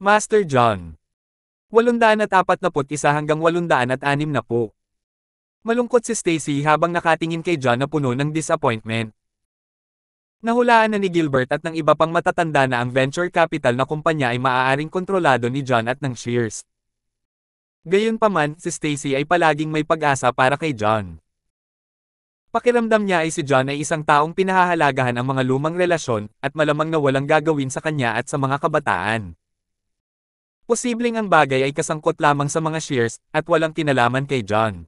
Master John. 841 hanggang 806 na po. Malungkot si Stacy habang nakatingin kay John na puno ng disappointment. Nahulaan na ni Gilbert at ng iba pang matatanda na ang venture capital na kumpanya ay maaaring kontrolado ni John at ng Shears. Gayunpaman, si Stacy ay palaging may pag-asa para kay John. Pakiramdam niya ay si John ay isang taong pinahahalagahan ang mga lumang relasyon at malamang na walang gagawin sa kanya at sa mga kabataan. Posibleng ang bagay ay kasangkot lamang sa mga shares at walang kinalaman kay John.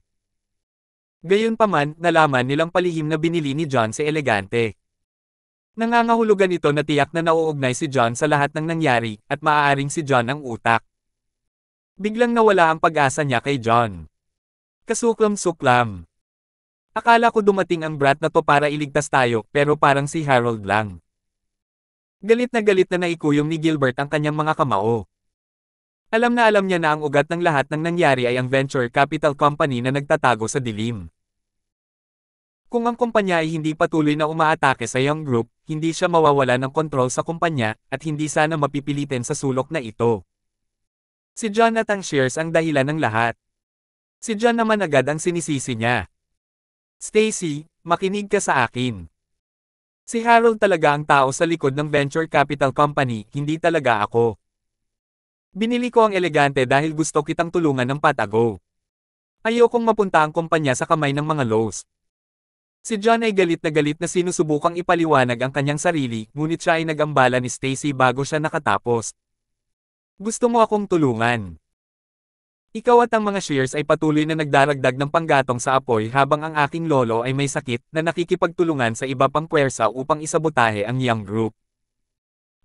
Gayunpaman, nalaman nilang palihim na binili ni John si Elegante. Nangangahulugan ito na tiyak na nauugnay si John sa lahat ng nangyari, at maaaring si John ang utak. Biglang nawala ang pag-asa niya kay John. Kasuklam-suklam. Akala ko dumating ang brat na to para iligtas tayo, pero parang si Harold lang. Galit na galit na naikuyom ni Gilbert ang kanyang mga kamao. Alam na alam niya na ang ugat ng lahat ng nangyari ay ang venture capital company na nagtatago sa dilim. Kung ang kumpanya ay hindi patuloy na umaatake sa Young Group, hindi siya mawawala ng kontrol sa kumpanya, at hindi sana mapipilitin sa sulok na ito. Si John at ang shares ang dahilan ng lahat. Si John naman agad ang sinisisi niya. Stacy, makinig ka sa akin. Si Harold talaga ang tao sa likod ng venture capital company, hindi talaga ako. Binili ko ang elegante dahil gusto kitang tulungan ng patago. Ayokong mapunta ang kumpanya sa kamay ng mga Lowe's. Si John ay galit na galit na sinusubukang ipaliwanag ang kanyang sarili, ngunit siya ay nagambala ni Stacy bago siya nakatapos. Gusto mo akong tulungan. Ikaw at ang mga shears ay patuloy na nagdaragdag ng panggatong sa apoy habang ang aking lolo ay may sakit na nakikipagtulungan sa iba pang pwersa upang isabotahe ang young group.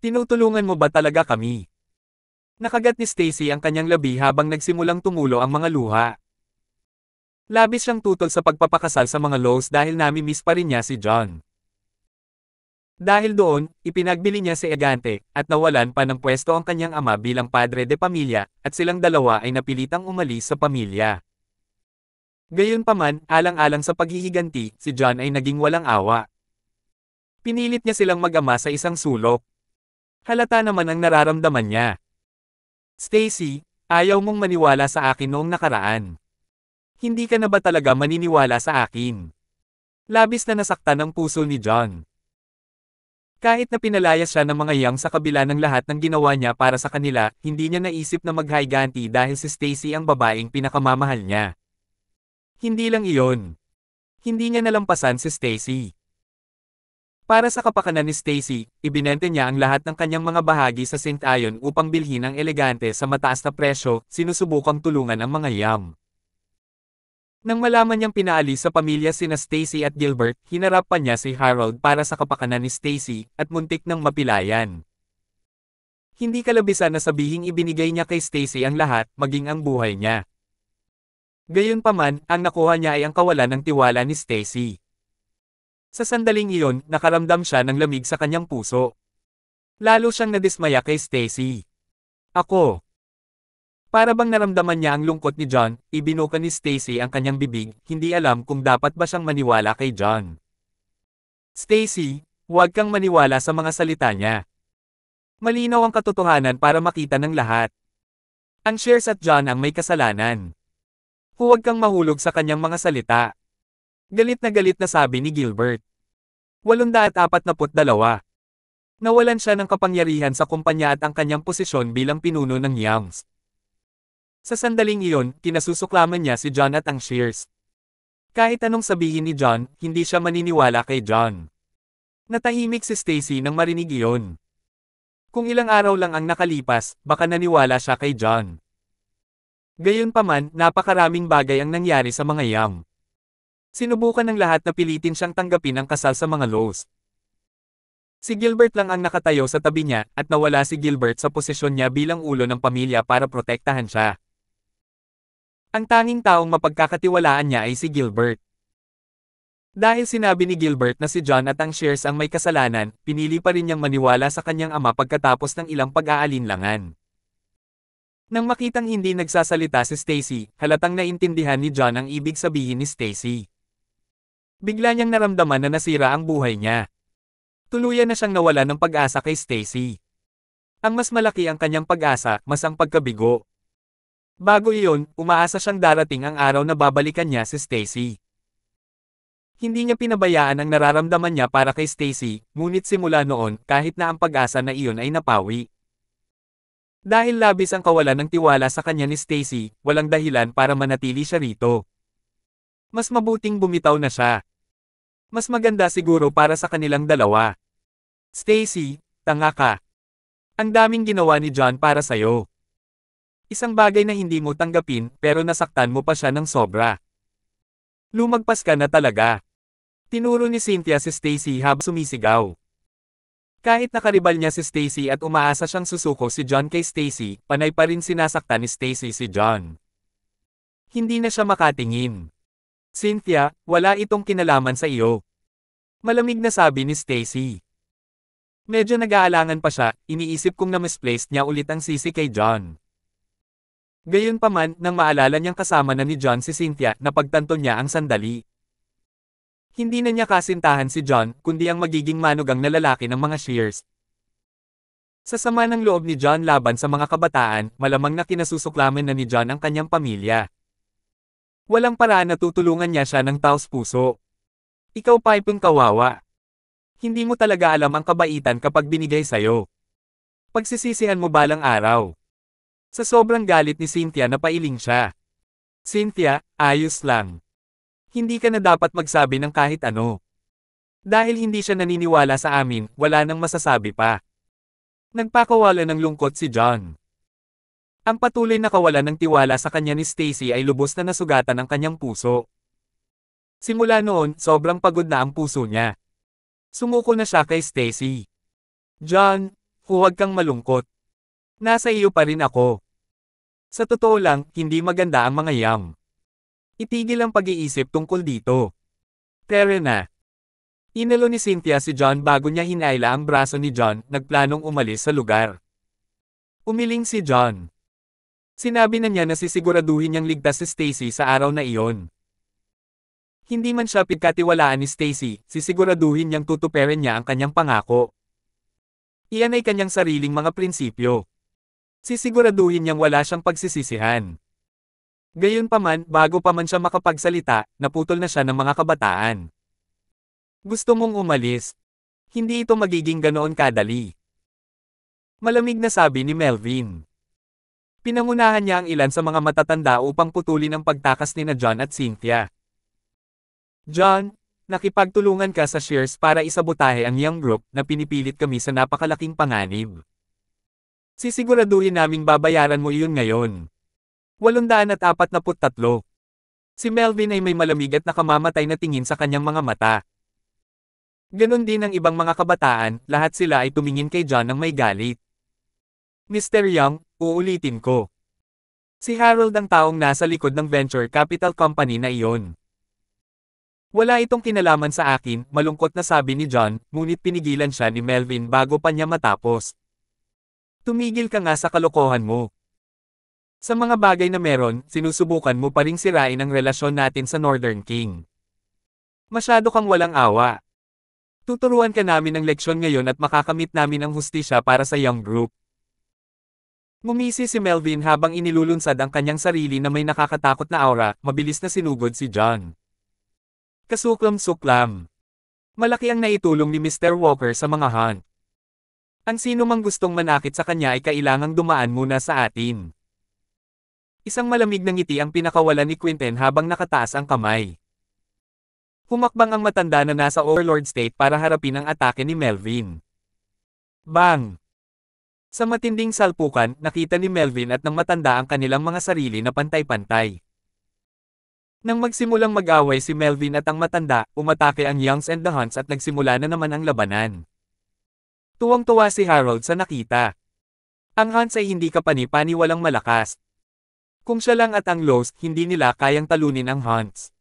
Tinutulungan mo ba talaga kami? Nakagat ni Stacy ang kanyang labi habang nagsimulang tumulo ang mga luha. Labis siyang tutol sa pagpapakasal sa mga Lowe's dahil nami-miss pa rin niya si John. Dahil doon, ipinagbili niya si Egante, at nawalan pa ng pwesto ang kanyang ama bilang padre de pamilya, at silang dalawa ay napilitang umalis sa pamilya. Gayunpaman, alang-alang sa paghihiganti, si John ay naging walang awa. Pinilit niya silang mag-ama sa isang sulok. Halata naman ang nararamdaman niya. Stacy, ayaw mong maniwala sa akin noong nakaraan. Hindi ka na ba talaga maniniwala sa akin? Labis na nasaktan ang puso ni John. Kahit na pinalayas siya ng mga yang sa kabila ng lahat ng ginawa niya para sa kanila, hindi niya naisip na maghayganti dahil si Stacy ang babaeng pinakamamahal niya. Hindi lang iyon. Hindi niya nalampasan si Stacy. Para sa kapakanan ni Stacy, ibinente niya ang lahat ng kanyang mga bahagi sa St. Ion upang bilhin ang elegante sa mataas na presyo, sinusubukang tulungan ang mga yam. Nang malaman niyang pinaalis sa pamilya sina Stacy at Gilbert, hinarap pa niya si Harold para sa kapakanan ni Stacy, at muntik ng mapilayan. Hindi kalabisan na sabihing ibinigay niya kay Stacy ang lahat, maging ang buhay niya. Gayunpaman, ang nakuha niya ay ang kawalan ng tiwala ni Stacy. Sa sandaling iyon, nakaramdam siya ng lamig sa kanyang puso. Lalo siyang nadismaya kay Stacy. Ako. Para bang naramdaman niya ang lungkot ni John, ibinuka ni Stacy ang kanyang bibig, hindi alam kung dapat ba siyang maniwala kay John. Stacy, huwag kang maniwala sa mga salita niya. Malinaw ang katotohanan para makita ng lahat. Ang shares at John ang may kasalanan. Huwag kang mahulog sa kanyang mga salita. Galit na galit na sabi ni Gilbert. 842. Nawalan siya ng kapangyarihan sa kumpanya at ang kanyang posisyon bilang pinuno ng Yams. Sa sandaling iyon, kinasusuklaman niya si John at ang Shears. Kahit anong sabihin ni John, hindi siya maniniwala kay John. Natahimik si Stacy nang marinig iyon. Kung ilang araw lang ang nakalipas, baka naniwala siya kay John. Gayunpaman, napakaraming bagay ang nangyari sa mga Yam. Sinubukan ng lahat na pilitin siyang tanggapin ang kasal sa mga Lowe's. Si Gilbert lang ang nakatayo sa tabi niya, at nawala si Gilbert sa posisyon niya bilang ulo ng pamilya para protektahan siya. Ang tanging taong mapagkakatiwalaan niya ay si Gilbert. Dahil sinabi ni Gilbert na si John at ang shares ang may kasalanan, pinili pa rin niyang maniwala sa kanyang ama pagkatapos ng ilang pag-aalinlangan. Nang makitang hindi nagsasalita si Stacy, halatang naintindihan ni John ang ibig sabihin ni Stacy. Bigla niyang naramdaman na nasira ang buhay niya. Tuluyan na siyang nawala ng pag-asa kay Stacy. Ang mas malaki ang kanyang pag-asa, mas ang pagkabigo. Bago iyon, umaasa siyang darating ang araw na babalikan niya si Stacy. Hindi niya pinabayaan ang nararamdaman niya para kay Stacy, ngunit simula noon, kahit na ang pag-asa na iyon ay napawi. Dahil labis ang kawalan ng tiwala sa kanya ni Stacy, walang dahilan para manatili siya rito. Mas mabuting bumitaw na siya. Mas maganda siguro para sa kanilang dalawa. Stacy, tanga ka. Ang daming ginawa ni John para sa'yo. Isang bagay na hindi mo tanggapin pero nasaktan mo pa siya ng sobra. Lumagpas ka na talaga. Tinuro ni Cynthia si Stacy habang sumisigaw. Kahit nakaribal niya si Stacy at umaasa siyang susuko si John kay Stacy, panay pa rin sinasaktan ni Stacy si John. Hindi na siya makatingin. Cynthia, wala itong kinalaman sa iyo. Malamig na sabi ni Stacy. Medyo nag-aalangan pa siya, iniisip kong na-misplaced niya ulit ang sisi kay John. Gayunpaman, nang maalala niyang kasama na ni John si Cynthia, napagtanto niya ang sandali. Hindi na niya kasintahan si John, kundi ang magiging manugang na lalaki ng mga Shears. Sa sama ng loob ni John laban sa mga kabataan, malamang na kinasusuklaman na ni John ang kanyang pamilya walang paraan na tutulungan niya siya ng taos puso. Ikaw pa ipong kawawa. Hindi mo talaga alam ang kabaitan kapag binigay sa'yo. Pagsisisihan mo balang araw. Sa sobrang galit ni Cynthia napailing siya. Cynthia, ayos lang. Hindi ka na dapat magsabi ng kahit ano. Dahil hindi siya naniniwala sa amin, wala nang masasabi pa. Nagpakawala ng lungkot si John. Ang patuloy na kawalan ng tiwala sa kanya ni Stacy ay lubos na nasugatan ang kanyang puso. Simula noon, sobrang pagod na ang puso niya. Sumuko na siya kay Stacy. John, huwag kang malungkot. Nasa iyo pa rin ako. Sa totoo lang, hindi maganda ang mga yam. Itigil ang pag-iisip tungkol dito. Tere na. Inalo ni Cynthia si John bago niya hinaila ang braso ni John, nagplanong umalis sa lugar. Umiling si John. Sinabi na niya na sisiguraduhin niyang ligtas si Stacy sa araw na iyon. Hindi man siya pagkatiwalaan ni Stacy, sisiguraduhin niyang tutuperin niya ang kanyang pangako. Iyan ay kanyang sariling mga prinsipyo. Sisiguraduhin niyang wala siyang pagsisisihan. Gayunpaman, bago pa man siya makapagsalita, naputol na siya ng mga kabataan. Gusto mong umalis? Hindi ito magiging ganoon kadali. Malamig na sabi ni Melvin. Pinangunahan niya ang ilan sa mga matatanda upang putulin ang pagtakas nina John at Cynthia. John, nakipagtulungan ka sa shares para isabotahe ang young group na pinipilit kami sa napakalaking panganib. Sisiguraduhin naming babayaran mo iyon ngayon. 843. Si Melvin ay may malamig at nakamamatay na tingin sa kanyang mga mata. Ganon din ang ibang mga kabataan, lahat sila ay tumingin kay John ng may galit. Mr. Young, Uulitin ko. Si Harold ang taong nasa likod ng venture capital company na iyon. Wala itong kinalaman sa akin, malungkot na sabi ni John, ngunit pinigilan siya ni Melvin bago pa niya matapos. Tumigil ka nga sa kalokohan mo. Sa mga bagay na meron, sinusubukan mo pa ring sirain ang relasyon natin sa Northern King. Masyado kang walang awa. Tuturuan ka namin ng leksyon ngayon at makakamit namin ang hustisya para sa young group. Ngumisi si Melvin habang inilulunsad ang kanyang sarili na may nakakatakot na aura, mabilis na sinugod si John. Kasuklam-suklam. Malaki ang naitulong ni Mr. Walker sa mga hunt. Ang sino mang gustong manakit sa kanya ay kailangang dumaan muna sa atin. Isang malamig na ngiti ang pinakawalan ni Quinten habang nakataas ang kamay. Humakbang ang matanda na nasa Overlord State para harapin ang atake ni Melvin. Bang! Sa matinding salpukan, nakita ni Melvin at ng matanda ang kanilang mga sarili na pantay-pantay. Nang magsimulang mag-away si Melvin at ang matanda, umatake ang Youngs and the Hunts at nagsimula na naman ang labanan. Tuwang-tuwa si Harold sa nakita. Ang Hunts ay hindi kapani-paniwalang malakas. Kung siya lang at ang Lows, hindi nila kayang talunin ang Hunts.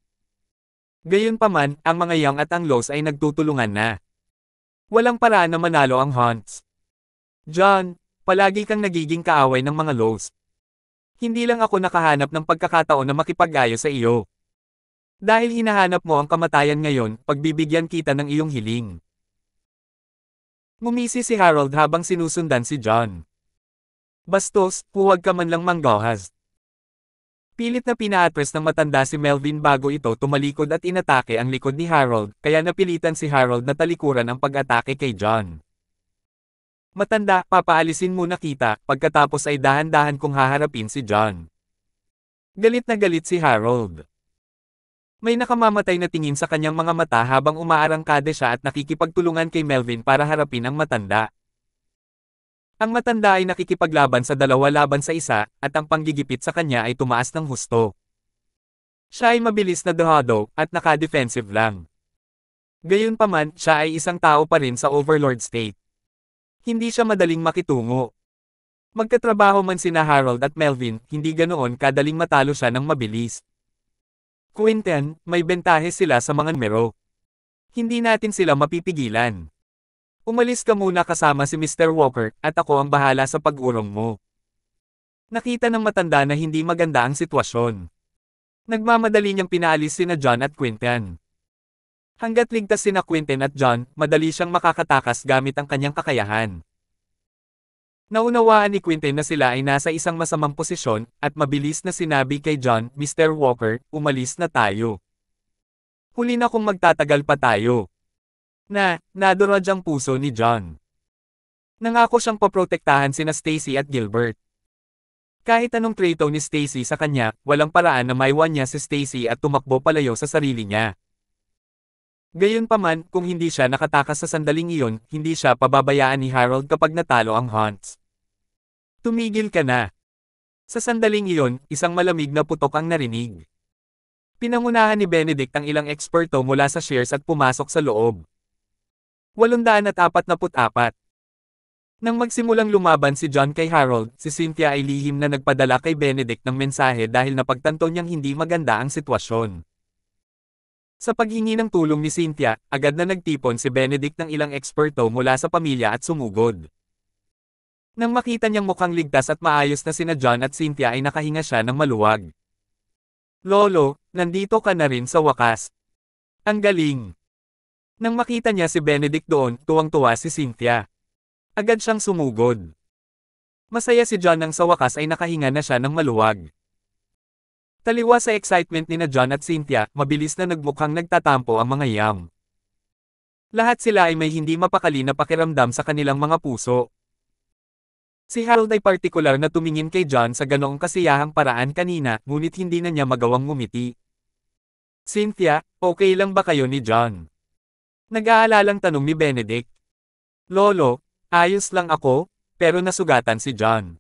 Gayunpaman, ang mga Young at ang Lows ay nagtutulungan na. Walang paraan na manalo ang Hunts. John, palagi kang nagiging kaaway ng mga lows. Hindi lang ako nakahanap ng pagkakataon na makipag-ayo sa iyo. Dahil hinahanap mo ang kamatayan ngayon, pagbibigyan kita ng iyong hiling. Mumisi si Harold habang sinusundan si John. Bastos, huwag ka man lang manggohas. Pilit na pinaatwes ng matanda si Melvin bago ito tumalikod at inatake ang likod ni Harold, kaya napilitan si Harold na talikuran ang pag-atake kay John. Matanda, papaalisin muna kita, pagkatapos ay dahan-dahan kong haharapin si John. Galit na galit si Harold. May nakamamatay na tingin sa kanyang mga mata habang umaarangkade siya at nakikipagtulungan kay Melvin para harapin ang matanda. Ang matanda ay nakikipaglaban sa dalawa laban sa isa, at ang panggigipit sa kanya ay tumaas ng husto. Siya ay mabilis na dehado, at naka-defensive lang. Gayunpaman, siya ay isang tao pa rin sa overlord state hindi siya madaling makitungo. Magkatrabaho man sina Harold at Melvin, hindi ganoon kadaling matalo siya ng mabilis. Quinten, may bentahe sila sa mga numero. Hindi natin sila mapipigilan. Umalis ka muna kasama si Mr. Walker, at ako ang bahala sa pag-urong mo. Nakita ng matanda na hindi maganda ang sitwasyon. Nagmamadali niyang pinaalis sina John at Quinten. Hanggat ligtas sina Quentin at John, madali siyang makakatakas gamit ang kanyang kakayahan. Naunawaan ni Quentin na sila ay nasa isang masamang posisyon, at mabilis na sinabi kay John, Mr. Walker, umalis na tayo. Huli na kung magtatagal pa tayo. Na, nadurad ang puso ni John. Nangako siyang poprotektahan sina Stacy at Gilbert. Kahit anong trato ni Stacy sa kanya, walang paraan na maiwan niya si Stacy at tumakbo palayo sa sarili niya. Gayunpaman, kung hindi siya nakatakas sa sandaling iyon, hindi siya pababayaan ni Harold kapag natalo ang Hunts. Tumigil ka na. Sa sandaling iyon, isang malamig na putok ang narinig. Pinangunahan ni Benedict ang ilang eksperto mula sa shares at pumasok sa loob. 844 Nang magsimulang lumaban si John kay Harold, si Cynthia ay lihim na nagpadala kay Benedict ng mensahe dahil napagtanto niyang hindi maganda ang sitwasyon. Sa paghingi ng tulong ni Cynthia, agad na nagtipon si Benedict ng ilang eksperto mula sa pamilya at sumugod. Nang makita niyang mukhang ligtas at maayos na sina John at Cynthia ay nakahinga siya ng maluwag. Lolo, nandito ka na rin sa wakas. Ang galing. Nang makita niya si Benedict doon, tuwang-tuwa si Cynthia. Agad siyang sumugod. Masaya si John nang sa wakas ay nakahinga na siya ng maluwag. Taliwa sa excitement nina John at Cynthia, mabilis na nagmukhang nagtatampo ang mga yam. Lahat sila ay may hindi mapakali na pakiramdam sa kanilang mga puso. Si Harold ay partikular na tumingin kay John sa ganoong kasiyahang paraan kanina, ngunit hindi na niya magawang ngumiti. Cynthia, okay lang ba kayo ni John? Nag-aalalang tanong ni Benedict. Lolo, ayos lang ako, pero nasugatan si John.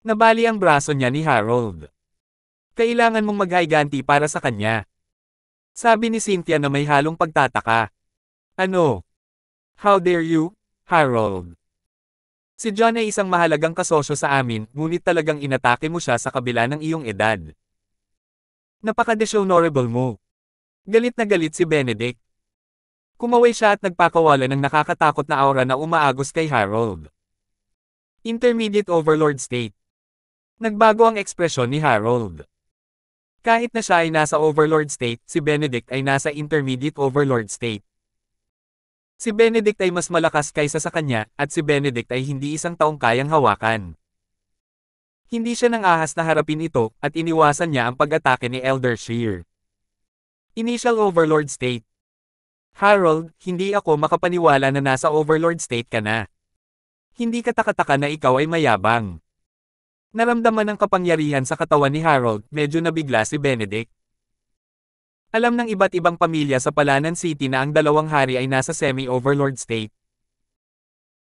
Nabali ang braso niya ni Harold. Kailangan mong maghiganti para sa kanya. Sabi ni Cynthia na may halong pagtataka. Ano? How dare you, Harold? Si John ay isang mahalagang kasosyo sa amin, ngunit talagang inatake mo siya sa kabila ng iyong edad. Napaka-dishonorable mo. Galit na galit si Benedict. Kumaway siya at nagpakawala ng nakakatakot na aura na umaagos kay Harold. Intermediate Overlord State. Nagbago ang ekspresyon ni Harold. Kahit na siya ay nasa overlord state, si Benedict ay nasa intermediate overlord state. Si Benedict ay mas malakas kaysa sa kanya, at si Benedict ay hindi isang taong kayang hawakan. Hindi siya nang ahas na harapin ito, at iniwasan niya ang pag-atake ni Elder Shear. Initial Overlord State Harold, hindi ako makapaniwala na nasa Overlord State ka na. Hindi ka takataka na ikaw ay mayabang. Naramdaman ang kapangyarihan sa katawan ni Harold, medyo nabigla si Benedict. Alam ng iba't ibang pamilya sa Palanan City na ang dalawang hari ay nasa semi-overlord state.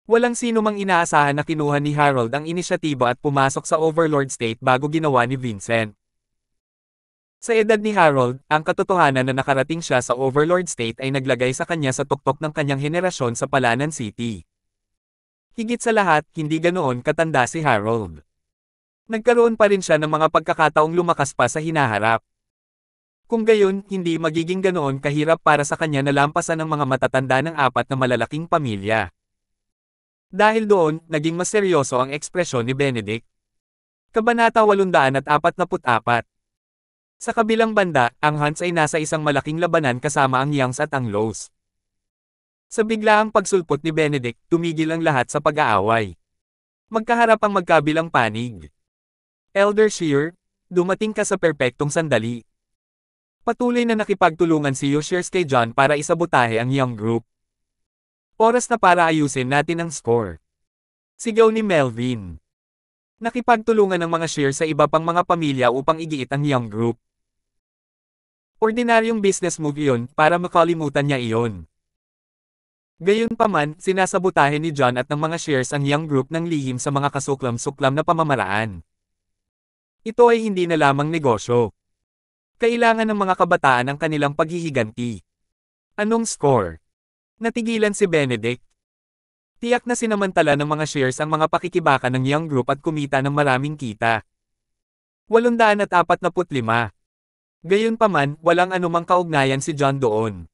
Walang sino mang inaasahan na kinuha ni Harold ang inisyatiba at pumasok sa overlord state bago ginawa ni Vincent. Sa edad ni Harold, ang katotohanan na nakarating siya sa Overlord State ay naglagay sa kanya sa tuktok ng kanyang henerasyon sa Palanan City. Higit sa lahat, hindi ganoon katanda si Harold nagkaroon pa rin siya ng mga pagkakataong lumakas pa sa hinaharap. Kung gayon, hindi magiging ganoon kahirap para sa kanya na lampasan ang mga matatanda ng apat na malalaking pamilya. Dahil doon, naging mas seryoso ang ekspresyon ni Benedict. Kabanata 844 Sa kabilang banda, ang Hans ay nasa isang malaking labanan kasama ang Yangs at ang Lows. Sa biglaang pagsulpot ni Benedict, tumigil ang lahat sa pag-aaway. Magkaharap ang magkabilang panig. Elder Shear, dumating ka sa perpektong sandali. Patuloy na nakipagtulungan si Yoshiers kay John para isabotahe ang Young Group. Oras na para ayusin natin ang score. Sigaw ni Melvin. Nakipagtulungan ng mga share sa iba pang mga pamilya upang igiit ang Young Group. Ordinaryong business move yun para makalimutan niya iyon. Gayunpaman, sinasabotahe ni John at ng mga shares ang Young Group ng lihim sa mga kasuklam-suklam na pamamaraan. Ito ay hindi na lamang negosyo. Kailangan ng mga kabataan ang kanilang paghihiganti. Anong score? Natigilan si Benedict. Tiyak na sinamantala ng mga shares ang mga pakikibaka ng Young Group at kumita ng maraming kita. 845. Gayunpaman, walang anumang kaugnayan si John doon.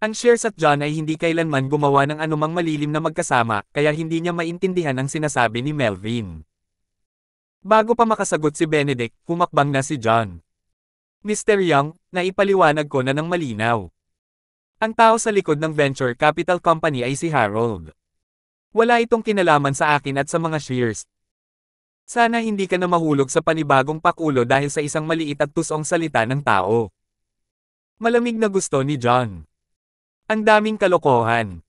Ang shares at John ay hindi kailanman gumawa ng anumang malilim na magkasama, kaya hindi niya maintindihan ang sinasabi ni Melvin. Bago pa makasagot si Benedict, kumakbang na si John. Mr. Young, naipaliwanag ko na ng malinaw. Ang tao sa likod ng venture capital company ay si Harold. Wala itong kinalaman sa akin at sa mga shares. Sana hindi ka na mahulog sa panibagong pakulo dahil sa isang maliit at tusong salita ng tao. Malamig na gusto ni John. Ang daming kalokohan.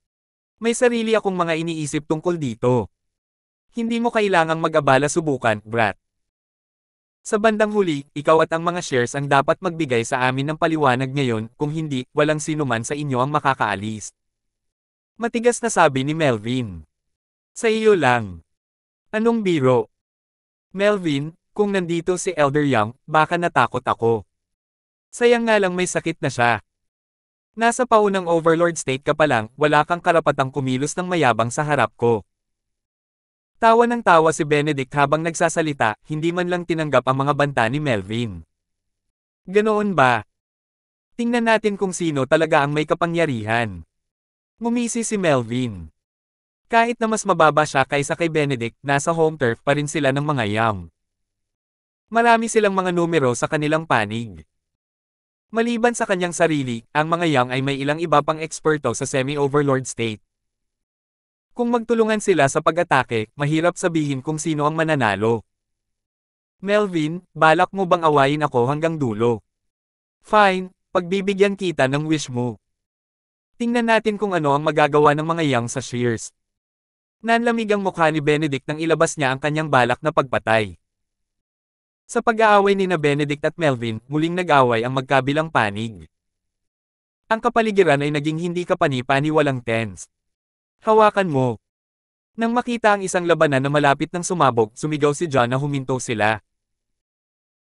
May sarili akong mga iniisip tungkol dito. Hindi mo kailangang mag-abala subukan, brat. Sa bandang huli, ikaw at ang mga shares ang dapat magbigay sa amin ng paliwanag ngayon, kung hindi, walang sino man sa inyo ang makakaalis. Matigas na sabi ni Melvin. Sa iyo lang. Anong biro? Melvin, kung nandito si Elder Young, baka natakot ako. Sayang nga lang may sakit na siya. Nasa paunang overlord state ka pa lang, wala kang karapatang kumilos ng mayabang sa harap ko. Tawa ng tawa si Benedict habang nagsasalita, hindi man lang tinanggap ang mga banta ni Melvin. Ganoon ba? Tingnan natin kung sino talaga ang may kapangyarihan. Ngumisi si Melvin. Kahit na mas mababa siya kaysa kay Benedict, nasa home turf pa rin sila ng mga yam. Marami silang mga numero sa kanilang panig. Maliban sa kanyang sarili, ang mga Yang ay may ilang iba pang eksperto sa semi-overlord state, kung magtulungan sila sa pag-atake, mahirap sabihin kung sino ang mananalo. Melvin, balak mo bang awayin ako hanggang dulo? Fine, pagbibigyan kita ng wish mo. Tingnan natin kung ano ang magagawa ng mga yang sa Shears. Nanlamig ang mukha ni Benedict nang ilabas niya ang kanyang balak na pagpatay. Sa pag-aaway ni na Benedict at Melvin, muling nag-away ang magkabilang panig. Ang kapaligiran ay naging hindi kapanipani pani walang tense. Hawakan mo. Nang makita ang isang labanan na malapit ng sumabog, sumigaw si John na huminto sila.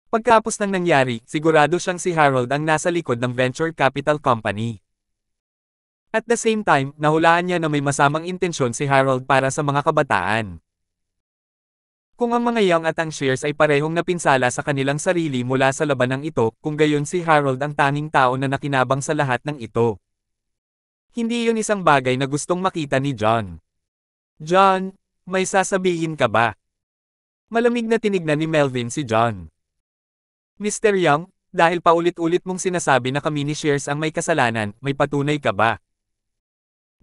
Pagkapos ng nangyari, sigurado siyang si Harold ang nasa likod ng venture capital company. At the same time, nahulaan niya na may masamang intensyon si Harold para sa mga kabataan. Kung ang mga Young at ang shares ay parehong napinsala sa kanilang sarili mula sa labanang ito, kung gayon si Harold ang tanging tao na nakinabang sa lahat ng ito. Hindi yun isang bagay na gustong makita ni John. John, may sasabihin ka ba? Malamig na tinignan ni Melvin si John. Mr. Young, dahil paulit-ulit mong sinasabi na kami ni Shears ang may kasalanan, may patunay ka ba?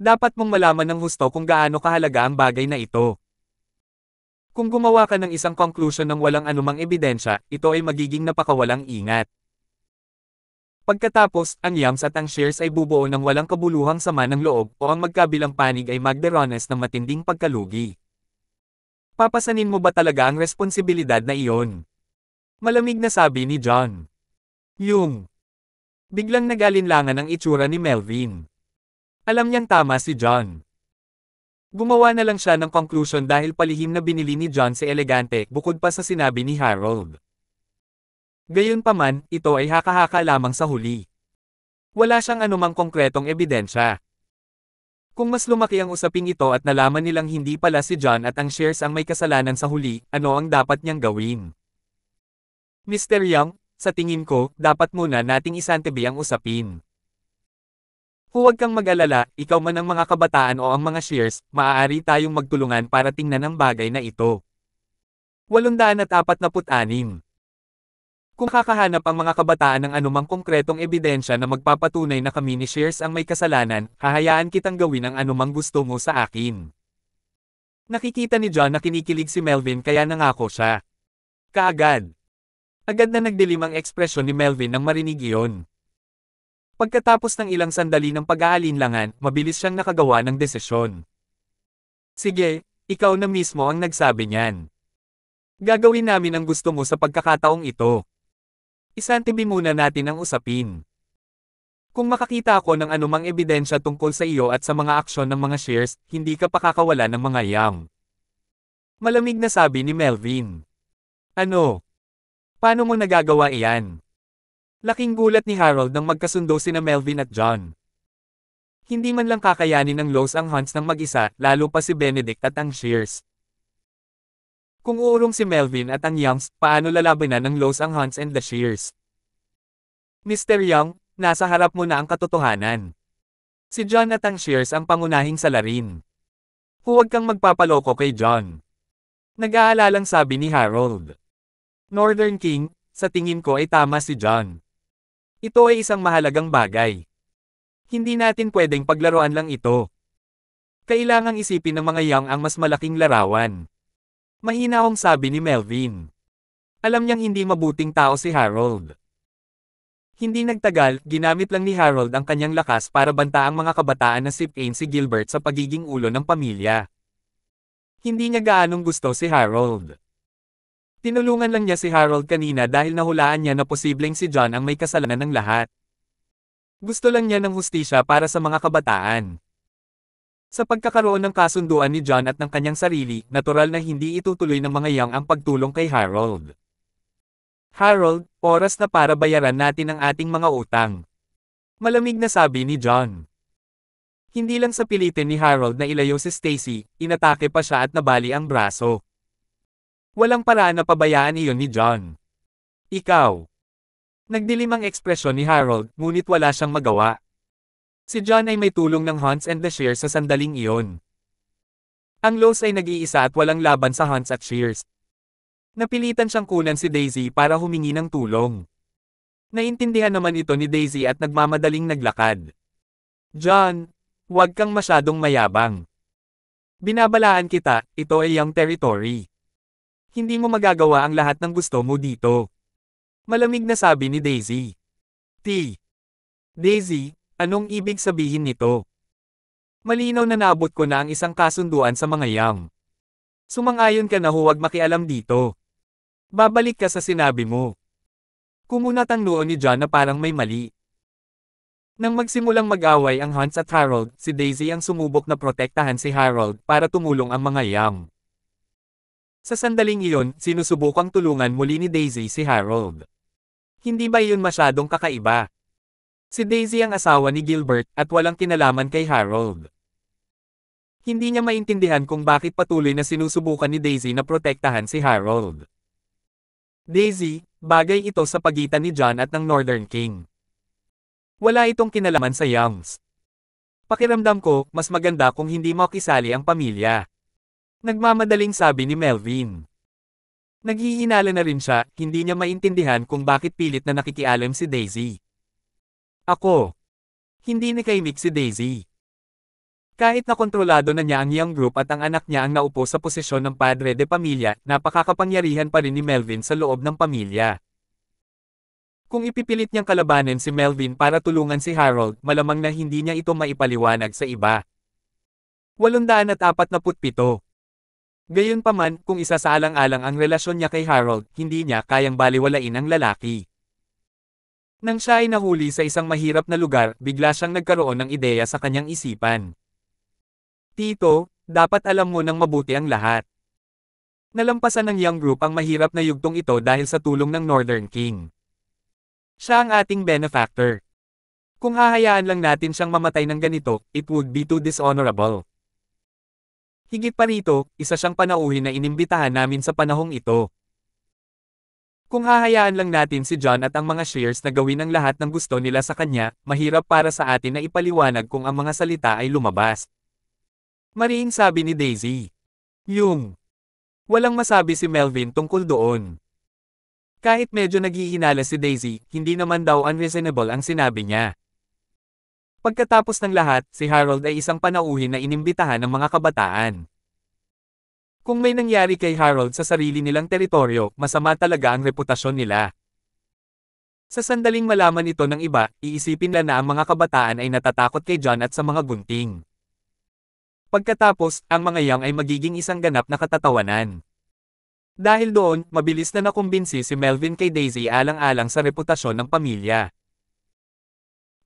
Dapat mong malaman ng husto kung gaano kahalaga ang bagay na ito. Kung gumawa ka ng isang conclusion ng walang anumang ebidensya, ito ay magiging napakawalang ingat. Pagkatapos, ang yams at ang shares ay bubuo ng walang kabuluhang sama ng loob o ang magkabilang panig ay magderones ng matinding pagkalugi. Papasanin mo ba talaga ang responsibilidad na iyon? Malamig na sabi ni John. Yung. Biglang nagalinlangan ang itsura ni Melvin. Alam niyang tama si John. Gumawa na lang siya ng conclusion dahil palihim na binili ni John si Elegante bukod pa sa sinabi ni Harold. Gayunpaman, ito ay haka-haka lamang sa huli. Wala siyang anumang konkretong ebidensya. Kung mas lumaki ang usaping ito at nalaman nilang hindi pala si John at ang shares ang may kasalanan sa huli, ano ang dapat niyang gawin? Mr. Young, sa tingin ko, dapat muna nating isantibi ang usapin. Huwag kang mag-alala, ikaw man ang mga kabataan o ang mga shares, maaari tayong magtulungan para tingnan ang bagay na ito. 846 kung kakahanap ang mga kabataan ng anumang konkretong ebidensya na magpapatunay na kami ni Shares ang may kasalanan, hahayaan kitang gawin ang anumang gusto mo sa akin. Nakikita ni John na kinikilig si Melvin kaya nangako siya. Kaagad. Agad na nagdilim ang ekspresyon ni Melvin nang marinig iyon. Pagkatapos ng ilang sandali ng pag-aalinlangan, mabilis siyang nakagawa ng desisyon. Sige, ikaw na mismo ang nagsabi niyan. Gagawin namin ang gusto mo sa pagkakataong ito. Isantibi muna natin ang usapin. Kung makakita ako ng anumang ebidensya tungkol sa iyo at sa mga aksyon ng mga shares, hindi ka pakakawala ng mga yam. Malamig na sabi ni Melvin. Ano? Paano mo nagagawa iyan? Laking gulat ni Harold nang magkasundo sina Melvin at John. Hindi man lang kakayanin ng Lowe's ang hunts ng mag-isa, lalo pa si Benedict at ang Shears. Kung urong si Melvin at ang Youngs, paano lalabanan ng Lowe's ang Hunts and the Shears? Mr. Young, nasa harap mo na ang katotohanan. Si John at ang Shears ang pangunahing salarin. Huwag kang magpapaloko kay John. Nag-aalalang sabi ni Harold. Northern King, sa tingin ko ay tama si John. Ito ay isang mahalagang bagay. Hindi natin pwedeng paglaruan lang ito. Kailangang isipin ng mga young ang mas malaking larawan. Mahina ang sabi ni Melvin. Alam niyang hindi mabuting tao si Harold. Hindi nagtagal, ginamit lang ni Harold ang kanyang lakas para ang mga kabataan na si sipain si Gilbert sa pagiging ulo ng pamilya. Hindi niya gaanong gusto si Harold. Tinulungan lang niya si Harold kanina dahil nahulaan niya na posibleng si John ang may kasalanan ng lahat. Gusto lang niya ng hustisya para sa mga kabataan. Sa pagkakaroon ng kasunduan ni John at ng kanyang sarili, natural na hindi itutuloy ng mga yang ang pagtulong kay Harold. Harold, oras na para bayaran natin ang ating mga utang. Malamig na sabi ni John. Hindi lang sa pilitin ni Harold na ilayo si Stacy, inatake pa siya at nabali ang braso. Walang paraan na pabayaan iyon ni John. Ikaw. Nagdilim ang ekspresyon ni Harold, ngunit wala siyang magawa. Si John ay may tulong ng Hans and the Shears sa sandaling iyon. Ang Lowe's ay nag-iisa at walang laban sa Hans at Shears. Napilitan siyang kunan si Daisy para humingi ng tulong. Naintindihan naman ito ni Daisy at nagmamadaling naglakad. John, huwag kang masyadong mayabang. Binabalaan kita, ito ay yung territory. Hindi mo magagawa ang lahat ng gusto mo dito. Malamig na sabi ni Daisy. T. Daisy, Anong ibig sabihin nito? Malinaw na naabot ko na ang isang kasunduan sa mga yam. Sumangayon ka na huwag makialam dito. Babalik ka sa sinabi mo. Kumunat ang noon ni John na parang may mali. Nang magsimulang mag-away ang Hans at Harold, si Daisy ang sumubok na protektahan si Harold para tumulong ang mga yam. Sa sandaling iyon, sinusubukang tulungan muli ni Daisy si Harold. Hindi ba iyon masyadong kakaiba? Si Daisy ang asawa ni Gilbert at walang kinalaman kay Harold. Hindi niya maintindihan kung bakit patuloy na sinusubukan ni Daisy na protektahan si Harold. Daisy, bagay ito sa pagitan ni John at ng Northern King. Wala itong kinalaman sa Youngs. Pakiramdam ko, mas maganda kung hindi makisali ang pamilya. Nagmamadaling sabi ni Melvin. Naghihinala na rin siya, hindi niya maintindihan kung bakit pilit na nakikialam si Daisy. Ako. Hindi ni Kaimik si Daisy. Kahit na kontrolado na niya ang Young Group at ang anak niya ang naupo sa posisyon ng padre de pamilya, napakakapangyarihan pa rin ni Melvin sa loob ng pamilya. Kung ipipilit niyang kalabanin si Melvin para tulungan si Harold, malamang na hindi niya ito maipaliwanag sa iba. 847 Gayunpaman, kung isasalang-alang ang relasyon niya kay Harold, hindi niya kayang baliwalain ang lalaki. Nang siya ay nahuli sa isang mahirap na lugar, bigla siyang nagkaroon ng ideya sa kanyang isipan. Tito, dapat alam mo ng mabuti ang lahat. Nalampasan ng Young Group ang mahirap na yugtong ito dahil sa tulong ng Northern King. Siya ang ating benefactor. Kung hahayaan lang natin siyang mamatay ng ganito, it would be too dishonorable. Higit pa rito, isa siyang panauhin na inimbitahan namin sa panahong ito. Kung hahayaan lang natin si John at ang mga shares na gawin ang lahat ng gusto nila sa kanya, mahirap para sa atin na ipaliwanag kung ang mga salita ay lumabas. Mariin sabi ni Daisy. Yung. Walang masabi si Melvin tungkol doon. Kahit medyo naghihinala si Daisy, hindi naman daw unreasonable ang sinabi niya. Pagkatapos ng lahat, si Harold ay isang panauhin na inimbitahan ng mga kabataan. Kung may nangyari kay Harold sa sarili nilang teritoryo, masama talaga ang reputasyon nila. Sa sandaling malaman ito ng iba, iisipin na na ang mga kabataan ay natatakot kay John at sa mga gunting. Pagkatapos, ang mga yang ay magiging isang ganap na katatawanan. Dahil doon, mabilis na nakumbinsi si Melvin kay Daisy alang-alang sa reputasyon ng pamilya.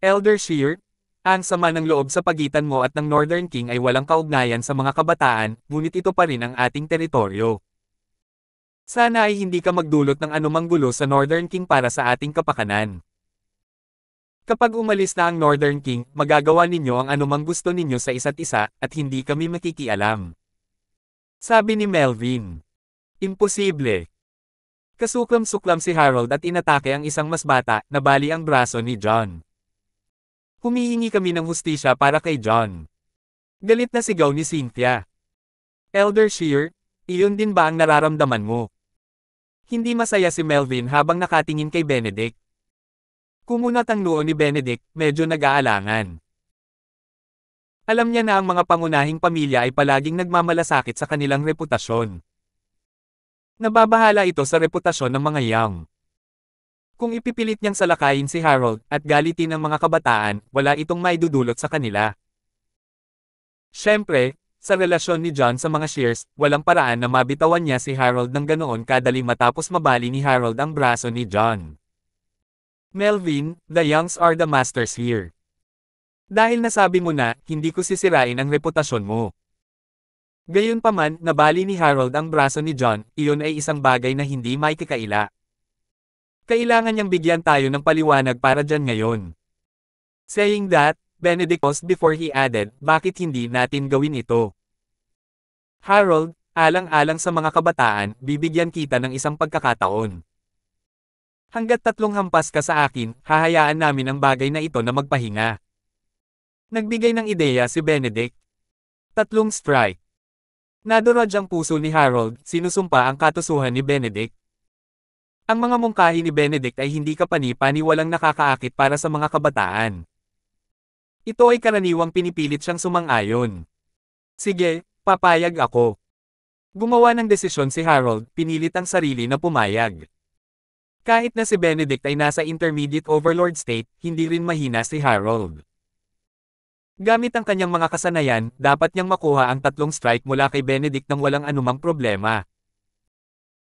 Elder Shear, ang sama ng loob sa pagitan mo at ng Northern King ay walang kaugnayan sa mga kabataan, ngunit ito pa rin ang ating teritoryo. Sana ay hindi ka magdulot ng anumang gulo sa Northern King para sa ating kapakanan. Kapag umalis na ang Northern King, magagawa ninyo ang anumang gusto ninyo sa isa't isa, at hindi kami makikialam. Sabi ni Melvin. Imposible. Kasuklam-suklam si Harold at inatake ang isang mas bata, nabali ang braso ni John. Humihingi kami ng hustisya para kay John. Galit na sigaw ni Cynthia. Elder Shear, iyon din ba ang nararamdaman mo? Hindi masaya si Melvin habang nakatingin kay Benedict. Kumunat ang noo ni Benedict, medyo nag-aalangan. Alam niya na ang mga pangunahing pamilya ay palaging nagmamalasakit sa kanilang reputasyon. Nababahala ito sa reputasyon ng mga young. Kung ipipilit niyang salakayin si Harold at galitin ang mga kabataan, wala itong maidudulot sa kanila. Siyempre, sa relasyon ni John sa mga Shears, walang paraan na mabitawan niya si Harold ng ganoon kadali matapos mabali ni Harold ang braso ni John. Melvin, the youngs are the masters here. Dahil nasabi mo na, hindi ko sisirain ang reputasyon mo. Gayunpaman, nabali ni Harold ang braso ni John, iyon ay isang bagay na hindi maikikaila. Kailangan niyang bigyan tayo ng paliwanag para dyan ngayon. Saying that, Benedict paused before he added, bakit hindi natin gawin ito? Harold, alang-alang sa mga kabataan, bibigyan kita ng isang pagkakataon. Hanggat tatlong hampas ka sa akin, hahayaan namin ang bagay na ito na magpahinga. Nagbigay ng ideya si Benedict. Tatlong strike. Nadurod ang puso ni Harold, sinusumpa ang katusuhan ni Benedict. Ang mga mungkahi ni Benedict ay hindi kapani walang nakakaakit para sa mga kabataan. Ito ay karaniwang pinipilit siyang sumang-ayon. Sige, papayag ako. Gumawa ng desisyon si Harold, pinilit ang sarili na pumayag. Kahit na si Benedict ay nasa intermediate overlord state, hindi rin mahina si Harold. Gamit ang kanyang mga kasanayan, dapat niyang makuha ang tatlong strike mula kay Benedict nang walang anumang problema.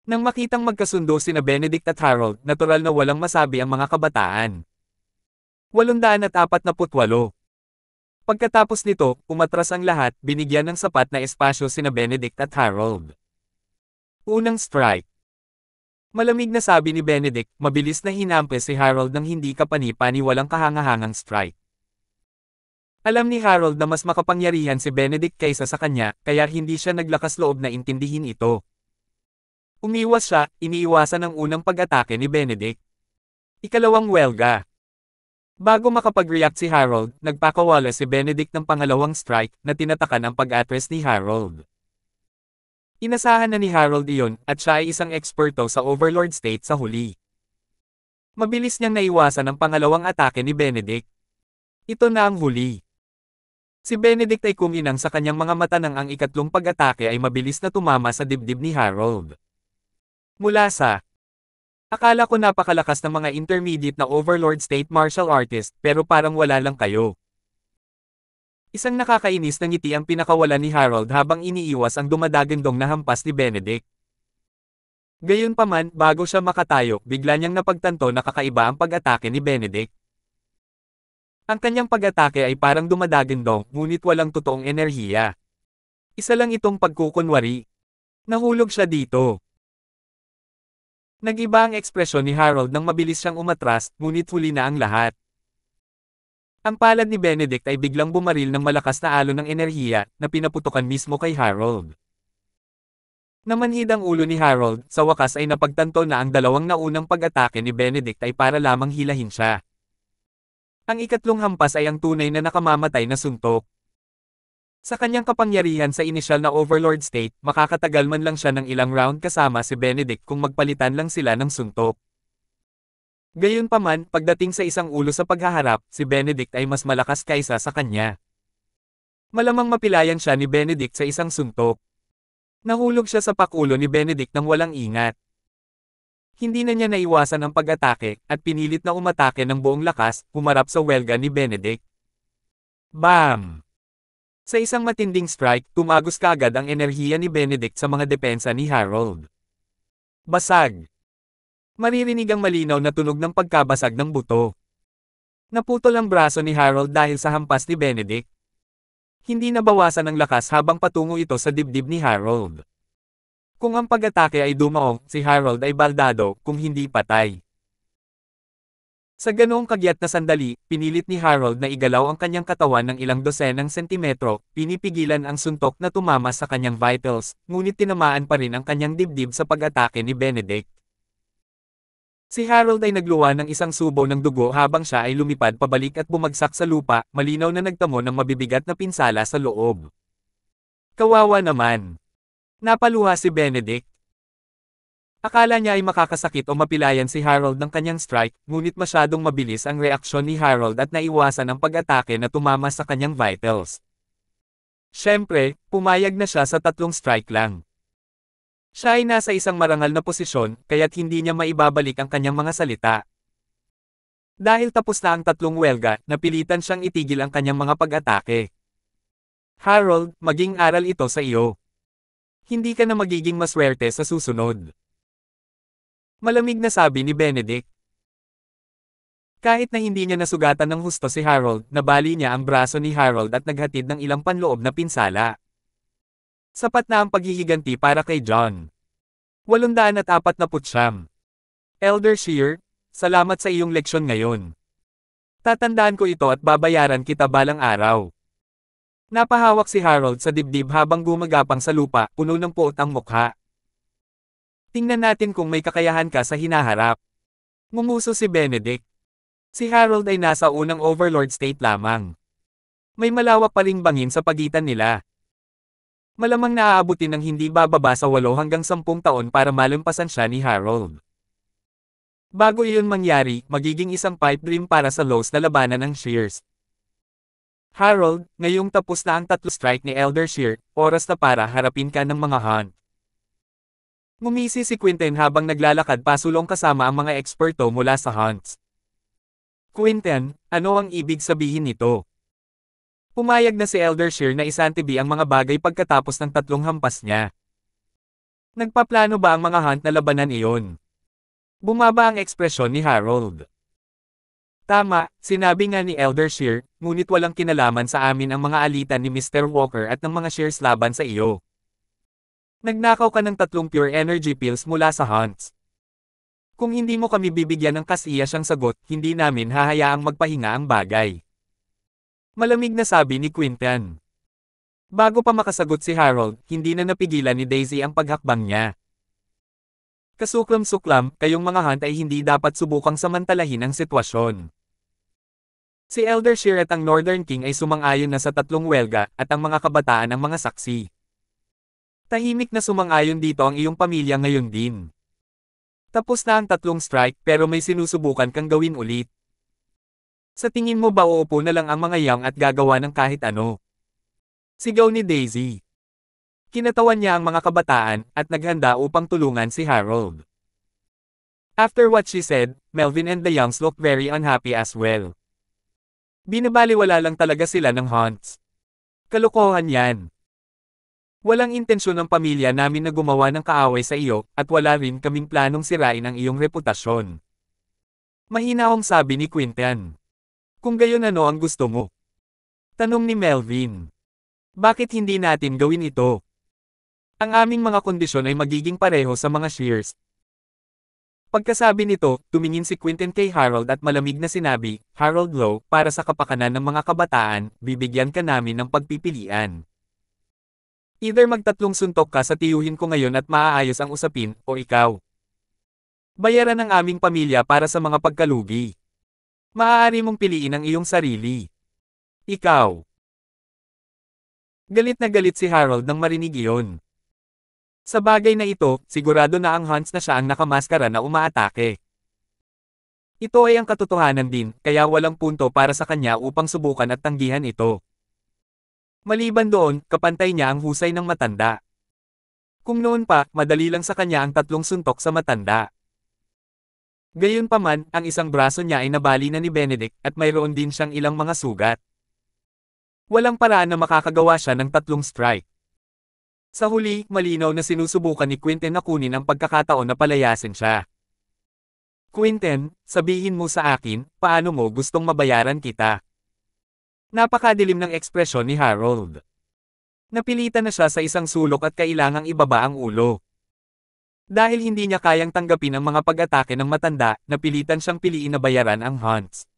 Nang makitang magkasundo sina Benedict at Harold, natural na walang masabi ang mga kabataan. 848 Pagkatapos nito, umatras ang lahat, binigyan ng sapat na espasyo sina Benedict at Harold. Unang strike Malamig na sabi ni Benedict, mabilis na hinampe si Harold ng hindi kapanipani walang kahangahangang strike. Alam ni Harold na mas makapangyarihan si Benedict kaysa sa kanya, kaya hindi siya naglakas loob na intindihin ito. Umiwas siya, iniiwasan ang unang pag-atake ni Benedict. Ikalawang welga. Bago makapag-react si Harold, nagpakawala si Benedict ng pangalawang strike na tinatakan ang pag-atres ni Harold. Inasahan na ni Harold iyon at siya ay isang eksperto sa Overlord State sa huli. Mabilis niyang naiwasan ang pangalawang atake ni Benedict. Ito na ang huli. Si Benedict ay kuminang sa kanyang mga mata nang ang ikatlong pag-atake ay mabilis na tumama sa dibdib ni Harold. Mula sa Akala ko napakalakas ng mga intermediate na overlord state martial artist, pero parang wala lang kayo. Isang nakakainis na ngiti ang pinakawala ni Harold habang iniiwas ang dumadagandong na hampas ni Benedict. Gayunpaman, bago siya makatayo, bigla niyang napagtanto na kakaiba ang pag-atake ni Benedict. Ang kanyang pag-atake ay parang dumadagandong, ngunit walang totoong enerhiya. Isa lang itong pagkukunwari. Nahulog siya dito. Nagiba ang ekspresyon ni Harold nang mabilis siyang umatras, ngunit huli na ang lahat. Ang palad ni Benedict ay biglang bumaril ng malakas na alon ng enerhiya na pinaputukan mismo kay Harold. Namanhid ang ulo ni Harold, sa wakas ay napagtanto na ang dalawang naunang pag-atake ni Benedict ay para lamang hilahin siya. Ang ikatlong hampas ay ang tunay na nakamamatay na suntok. Sa kanyang kapangyarihan sa inisyal na overlord state, makakatagal man lang siya ng ilang round kasama si Benedict kung magpalitan lang sila ng suntok. Gayunpaman, pagdating sa isang ulo sa paghaharap, si Benedict ay mas malakas kaysa sa kanya. Malamang mapilayan siya ni Benedict sa isang suntok. Nahulog siya sa pakulo ni Benedict nang walang ingat. Hindi na niya naiwasan ang pag-atake, at pinilit na umatake ng buong lakas, pumarap sa welga ni Benedict. Bam! Sa isang matinding strike, tumagos kaagad ang enerhiya ni Benedict sa mga depensa ni Harold. Basag. Maririnig ang malinaw na tunog ng pagkabasag ng buto. Naputol ang braso ni Harold dahil sa hampas ni Benedict. Hindi nabawasan ang lakas habang patungo ito sa dibdib ni Harold. Kung ang pag-atake ay dumaong, si Harold ay baldado, kung hindi patay. Sa ganoong kagyat na sandali, pinilit ni Harold na igalaw ang kanyang katawan ng ilang dosenang sentimetro, pinipigilan ang suntok na tumama sa kanyang vitals, ngunit tinamaan pa rin ang kanyang dibdib sa pag-atake ni Benedict. Si Harold ay nagluwa ng isang subo ng dugo habang siya ay lumipad pabalik at bumagsak sa lupa, malinaw na nagtamo ng mabibigat na pinsala sa loob. Kawawa naman. Napaluha si Benedict, Akala niya ay makakasakit o mapilayan si Harold ng kanyang strike, ngunit masyadong mabilis ang reaksyon ni Harold at naiwasan ang pag-atake na tumama sa kanyang vitals. Siyempre, pumayag na siya sa tatlong strike lang. Siya ay nasa isang marangal na posisyon, kaya't hindi niya maibabalik ang kanyang mga salita. Dahil tapos na ang tatlong welga, napilitan siyang itigil ang kanyang mga pag-atake. Harold, maging aral ito sa iyo. Hindi ka na magiging maswerte sa susunod. Malamig na sabi ni Benedict. Kahit na hindi niya nasugatan ng husto si Harold, nabali niya ang braso ni Harold at naghatid ng ilang panloob na pinsala. Sapat na ang paghihiganti para kay John. Walundaan at na 849. Elder Shear, salamat sa iyong leksyon ngayon. Tatandaan ko ito at babayaran kita balang araw. Napahawak si Harold sa dibdib habang gumagapang sa lupa, puno ng puot ang mukha. Tingnan natin kung may kakayahan ka sa hinaharap. Ngumuso si Benedict. Si Harold ay nasa unang overlord state lamang. May malawak pa ring bangin sa pagitan nila. Malamang naaabutin ng hindi bababa sa 8 hanggang 10 taon para malampasan siya ni Harold. Bago iyon mangyari, magiging isang pipe dream para sa Lowe's na labanan ng Shears. Harold, ngayong tapos na ang tatlo strike ni Elder Shear, oras na para harapin ka ng mga Hunt. Ngumisi si Quinten habang naglalakad pasulong kasama ang mga eksperto mula sa hunts. Quinten, ano ang ibig sabihin nito? Pumayag na si Elder Eldershire na isantibi ang mga bagay pagkatapos ng tatlong hampas niya. Nagpaplano ba ang mga hunt na labanan iyon? Bumaba ang ekspresyon ni Harold. Tama, sinabi nga ni Elder Eldershire, ngunit walang kinalaman sa amin ang mga alitan ni Mr. Walker at ng mga shares laban sa iyo. Nagnakaw ka ng tatlong pure energy pills mula sa Hunts. Kung hindi mo kami bibigyan ng kasiya siyang sagot, hindi namin hahayaang magpahinga ang bagay. Malamig na sabi ni Quintan. Bago pa makasagot si Harold, hindi na napigilan ni Daisy ang paghakbang niya. Kasuklam-suklam, kayong mga hunt ay hindi dapat subukang samantalahin ang sitwasyon. Si Elder Shear at ang Northern King ay sumang-ayon na sa tatlong welga, at ang mga kabataan ang mga saksi. Tahimik na sumang-ayon dito ang iyong pamilya ngayon din. Tapos na ang tatlong strike pero may sinusubukan kang gawin ulit. Sa tingin mo ba uupo na lang ang mga young at gagawa ng kahit ano? Sigaw ni Daisy. Kinatawan niya ang mga kabataan at naghanda upang tulungan si Harold. After what she said, Melvin and the Youngs looked very unhappy as well. Binabaliwala lang talaga sila ng Hunts. Kalokohan yan. Walang intensyon ng pamilya namin na gumawa ng kaaway sa iyo, at wala rin kaming planong sirain ang iyong reputasyon. Mahina sabi ni Quintan. Kung gayon ano ang gusto mo? Tanong ni Melvin. Bakit hindi natin gawin ito? Ang aming mga kondisyon ay magiging pareho sa mga shears. Pagkasabi nito, tumingin si Quinten kay Harold at malamig na sinabi, Harold Lowe, para sa kapakanan ng mga kabataan, bibigyan ka namin ng pagpipilian. Either magtatlong suntok ka sa tiyuhin ko ngayon at maaayos ang usapin, o ikaw. Bayaran ng aming pamilya para sa mga pagkalugi. Maaari mong piliin ang iyong sarili. Ikaw. Galit na galit si Harold nang marinig iyon. Sa bagay na ito, sigurado na ang Hans na siya ang nakamaskara na umaatake. Ito ay ang katotohanan din, kaya walang punto para sa kanya upang subukan at tanggihan ito. Maliban doon, kapantay niya ang husay ng matanda. Kung noon pa, madali lang sa kanya ang tatlong suntok sa matanda. Gayunpaman, ang isang braso niya ay nabali na ni Benedict at mayroon din siyang ilang mga sugat. Walang paraan na makakagawa siya ng tatlong strike. Sa huli, malinaw na sinusubukan ni Quinten na kunin ang pagkakataon na palayasin siya. Quinten, sabihin mo sa akin, paano mo gustong mabayaran kita? Napakadilim ng ekspresyon ni Harold. Napilitan na siya sa isang sulok at kailangang ibaba ang ulo. Dahil hindi niya kayang tanggapin ang mga pag-atake ng matanda, napilitan siyang piliin na bayaran ang hunts.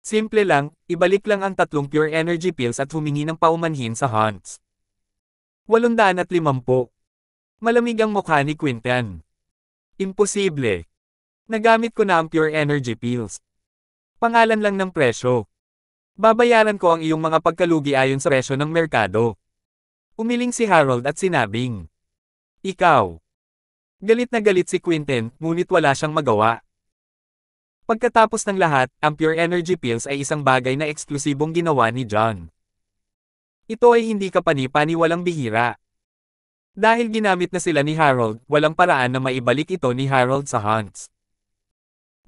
Simple lang, ibalik lang ang tatlong pure energy pills at humingi ng paumanhin sa hunts. 850. Malamig ang mukha ni Quintan. Imposible. Nagamit ko na ang pure energy pills. Pangalan lang ng presyo. Babayaran ko ang iyong mga pagkalugi ayon sa presyo ng merkado. Umiling si Harold at sinabing. Ikaw. Galit na galit si Quinten, ngunit wala siyang magawa. Pagkatapos ng lahat, ang Pure Energy Pills ay isang bagay na eksklusibong ginawa ni John. Ito ay hindi kapani-pani walang bihira. Dahil ginamit na sila ni Harold, walang paraan na maibalik ito ni Harold sa Hunts.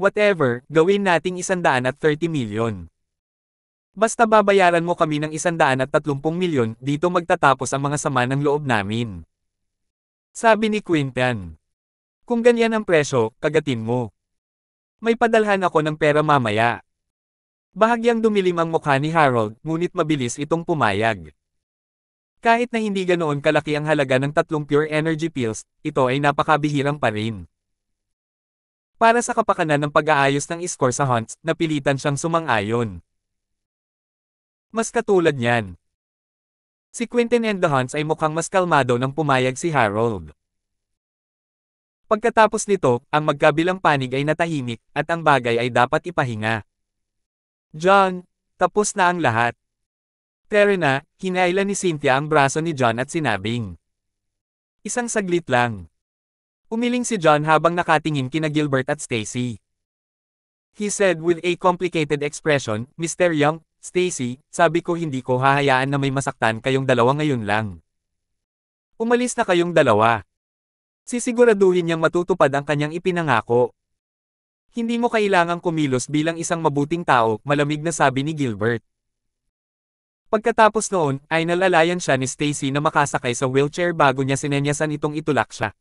Whatever, gawin nating at 30 million. Basta babayaran mo kami ng 130 milyon, dito magtatapos ang mga sama ng loob namin. Sabi ni Quintan. Kung ganyan ang presyo, kagatin mo. May padalhan ako ng pera mamaya. Bahagyang dumilim ang mukha ni Harold, ngunit mabilis itong pumayag. Kahit na hindi ganoon kalaki ang halaga ng tatlong pure energy pills, ito ay napakabihirang pa rin. Para sa kapakanan ng pag-aayos ng iskor sa Hunts, napilitan siyang sumang-ayon. Mas katulad niyan. Si Quentin and the Hunts ay mukhang mas kalmado nang pumayag si Harold. Pagkatapos nito, ang magkabilang panig ay natahimik, at ang bagay ay dapat ipahinga. John, tapos na ang lahat. Terena, hinailan ni Cynthia ang braso ni John at sinabing. Isang saglit lang. Umiling si John habang nakatingin kina Gilbert at Stacy. He said with a complicated expression, Mr. Young, Stacy, sabi ko hindi ko hahayaan na may masaktan kayong dalawa ngayon lang. Umalis na kayong dalawa. Sisiguraduhin niyang matutupad ang kanyang ipinangako. Hindi mo kailangang kumilos bilang isang mabuting tao, malamig na sabi ni Gilbert. Pagkatapos noon, ay nalalayan siya ni Stacy na makasakay sa wheelchair bago niya sinenyasan itong itulak siya.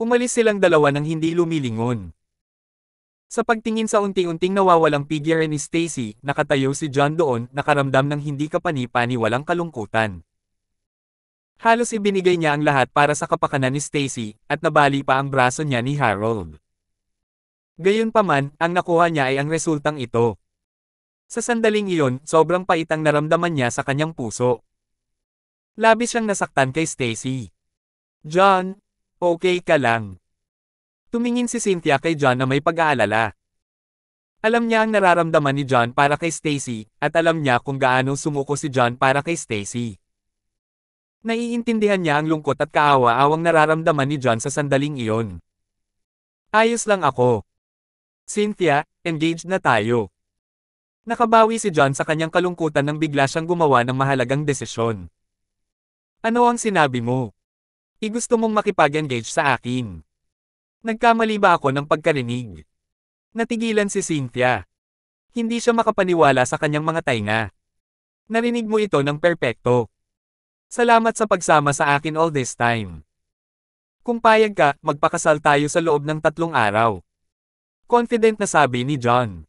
Umalis silang dalawa nang hindi lumilingon. Sa pagtingin sa unti-unting nawawalang figure ni Stacy, nakatayo si John doon, nakaramdam ng hindi kapani-paniwalang kalungkutan. Halos ibinigay niya ang lahat para sa kapakanan ni Stacy, at nabali pa ang braso niya ni Harold. Gayunpaman, ang nakuha niya ay ang resultang ito. Sa sandaling iyon, sobrang pait ang naramdaman niya sa kanyang puso. Labis siyang nasaktan kay Stacy. John, okay ka lang. Tumingin si Cynthia kay John na may pag-aalala. Alam niya ang nararamdaman ni John para kay Stacy, at alam niya kung gaano sumuko si John para kay Stacy. Naiintindihan niya ang lungkot at kaawa-awang nararamdaman ni John sa sandaling iyon. Ayos lang ako. Cynthia, engaged na tayo. Nakabawi si John sa kanyang kalungkutan nang bigla siyang gumawa ng mahalagang desisyon. Ano ang sinabi mo? gusto mong makipag-engage sa akin. Nagkamali ba ako ng pagkarinig? Natigilan si Cynthia. Hindi siya makapaniwala sa kanyang mga tainga. Narinig mo ito ng perpekto. Salamat sa pagsama sa akin all this time. Kung payag ka, magpakasal tayo sa loob ng tatlong araw. Confident na sabi ni John.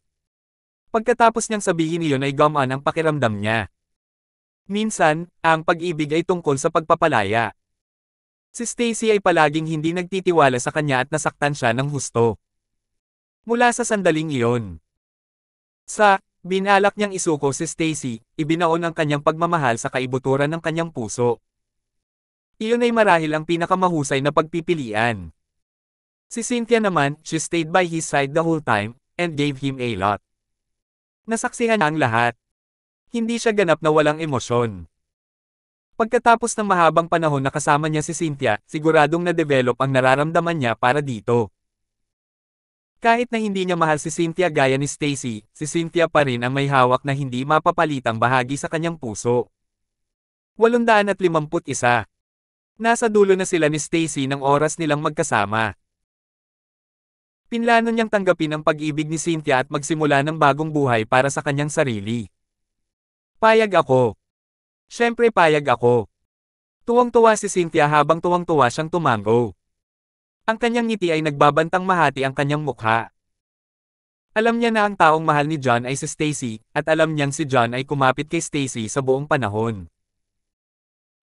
Pagkatapos niyang sabihin iyon ay gumaan ang pakiramdam niya. Minsan, ang pag-ibig ay tungkol sa pagpapalaya. Si Stacy ay palaging hindi nagtitiwala sa kanya at nasaktan siya ng husto. Mula sa sandaling iyon. Sa, binalak niyang isuko si Stacy, ibinaon ang kanyang pagmamahal sa kaibuturan ng kanyang puso. Iyon ay marahil ang pinakamahusay na pagpipilian. Si Cynthia naman, she stayed by his side the whole time, and gave him a lot. Nasaksihan ang lahat. Hindi siya ganap na walang emosyon. Pagkatapos ng mahabang panahon na kasama niya si Cynthia, siguradong na-develop ang nararamdaman niya para dito. Kahit na hindi niya mahal si Cynthia gaya ni Stacy, si Cynthia pa rin ang may hawak na hindi mapapalitang bahagi sa kanyang puso. 851 Nasa dulo na sila ni Stacy ng oras nilang magkasama. Pinlano niyang tanggapin ang pag-ibig ni Cynthia at magsimula ng bagong buhay para sa kanyang sarili. Payag ako. Siyempre payag ako. Tuwang-tuwa si Cynthia habang tuwang-tuwa siyang tumango. Ang kanyang ngiti ay nagbabantang mahati ang kanyang mukha. Alam niya na ang taong mahal ni John ay si Stacy, at alam niyang si John ay kumapit kay Stacy sa buong panahon.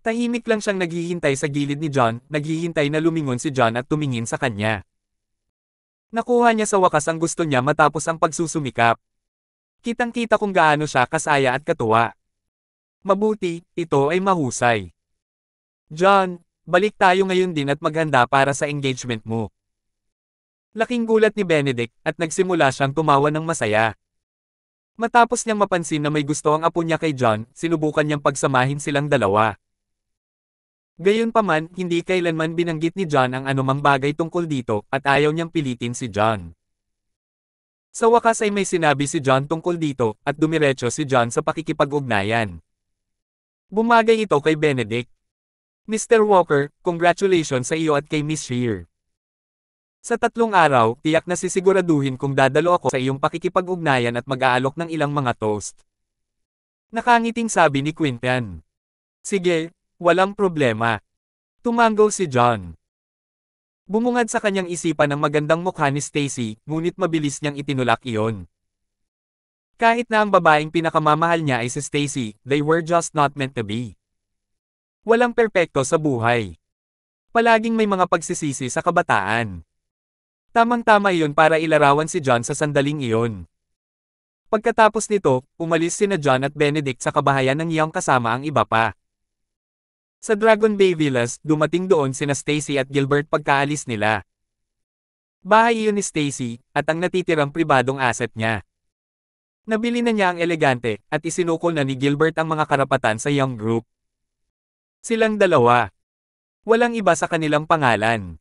Tahimik lang siyang naghihintay sa gilid ni John, naghihintay na lumingon si John at tumingin sa kanya. Nakuha niya sa wakas ang gusto niya matapos ang pagsusumikap. Kitang-kita kung gaano siya kasaya at katuwa. Mabuti, ito ay mahusay. John, balik tayo ngayon din at maghanda para sa engagement mo. Laking gulat ni Benedict at nagsimula siyang tumawa ng masaya. Matapos niyang mapansin na may gusto ang apo niya kay John, sinubukan niyang pagsamahin silang dalawa. Gayunpaman, hindi kailanman binanggit ni John ang anumang bagay tungkol dito at ayaw niyang pilitin si John. Sa wakas ay may sinabi si John tungkol dito at dumiretso si John sa pakikipag-ugnayan. Bumagay ito kay Benedict. Mr. Walker, congratulations sa iyo at kay Miss Shear. Sa tatlong araw, tiyak na sisiguraduhin kung dadalo ako sa iyong pakikipag-ugnayan at mag-aalok ng ilang mga toast. Nakangiting sabi ni Quintan. Sige, walang problema. Tumanggo si John. Bumungad sa kanyang isipan ang magandang mukha ni Stacy, ngunit mabilis niyang itinulak iyon. Kahit na ang babaeng pinakamamahal niya ay si Stacy, they were just not meant to be. Walang perpekto sa buhay. Palaging may mga pagsisisi sa kabataan. Tamang-tama iyon para ilarawan si John sa sandaling iyon. Pagkatapos nito, umalis sina John at Benedict sa kabahayan ng iyong kasama ang iba pa. Sa Dragon Bay Villas, dumating doon sina Stacy at Gilbert pagkaalis nila. Bahay iyon ni Stacy, at ang natitirang pribadong asset niya. Nabili na niya ang elegante, at isinukol na ni Gilbert ang mga karapatan sa Young Group. Silang dalawa. Walang iba sa kanilang pangalan.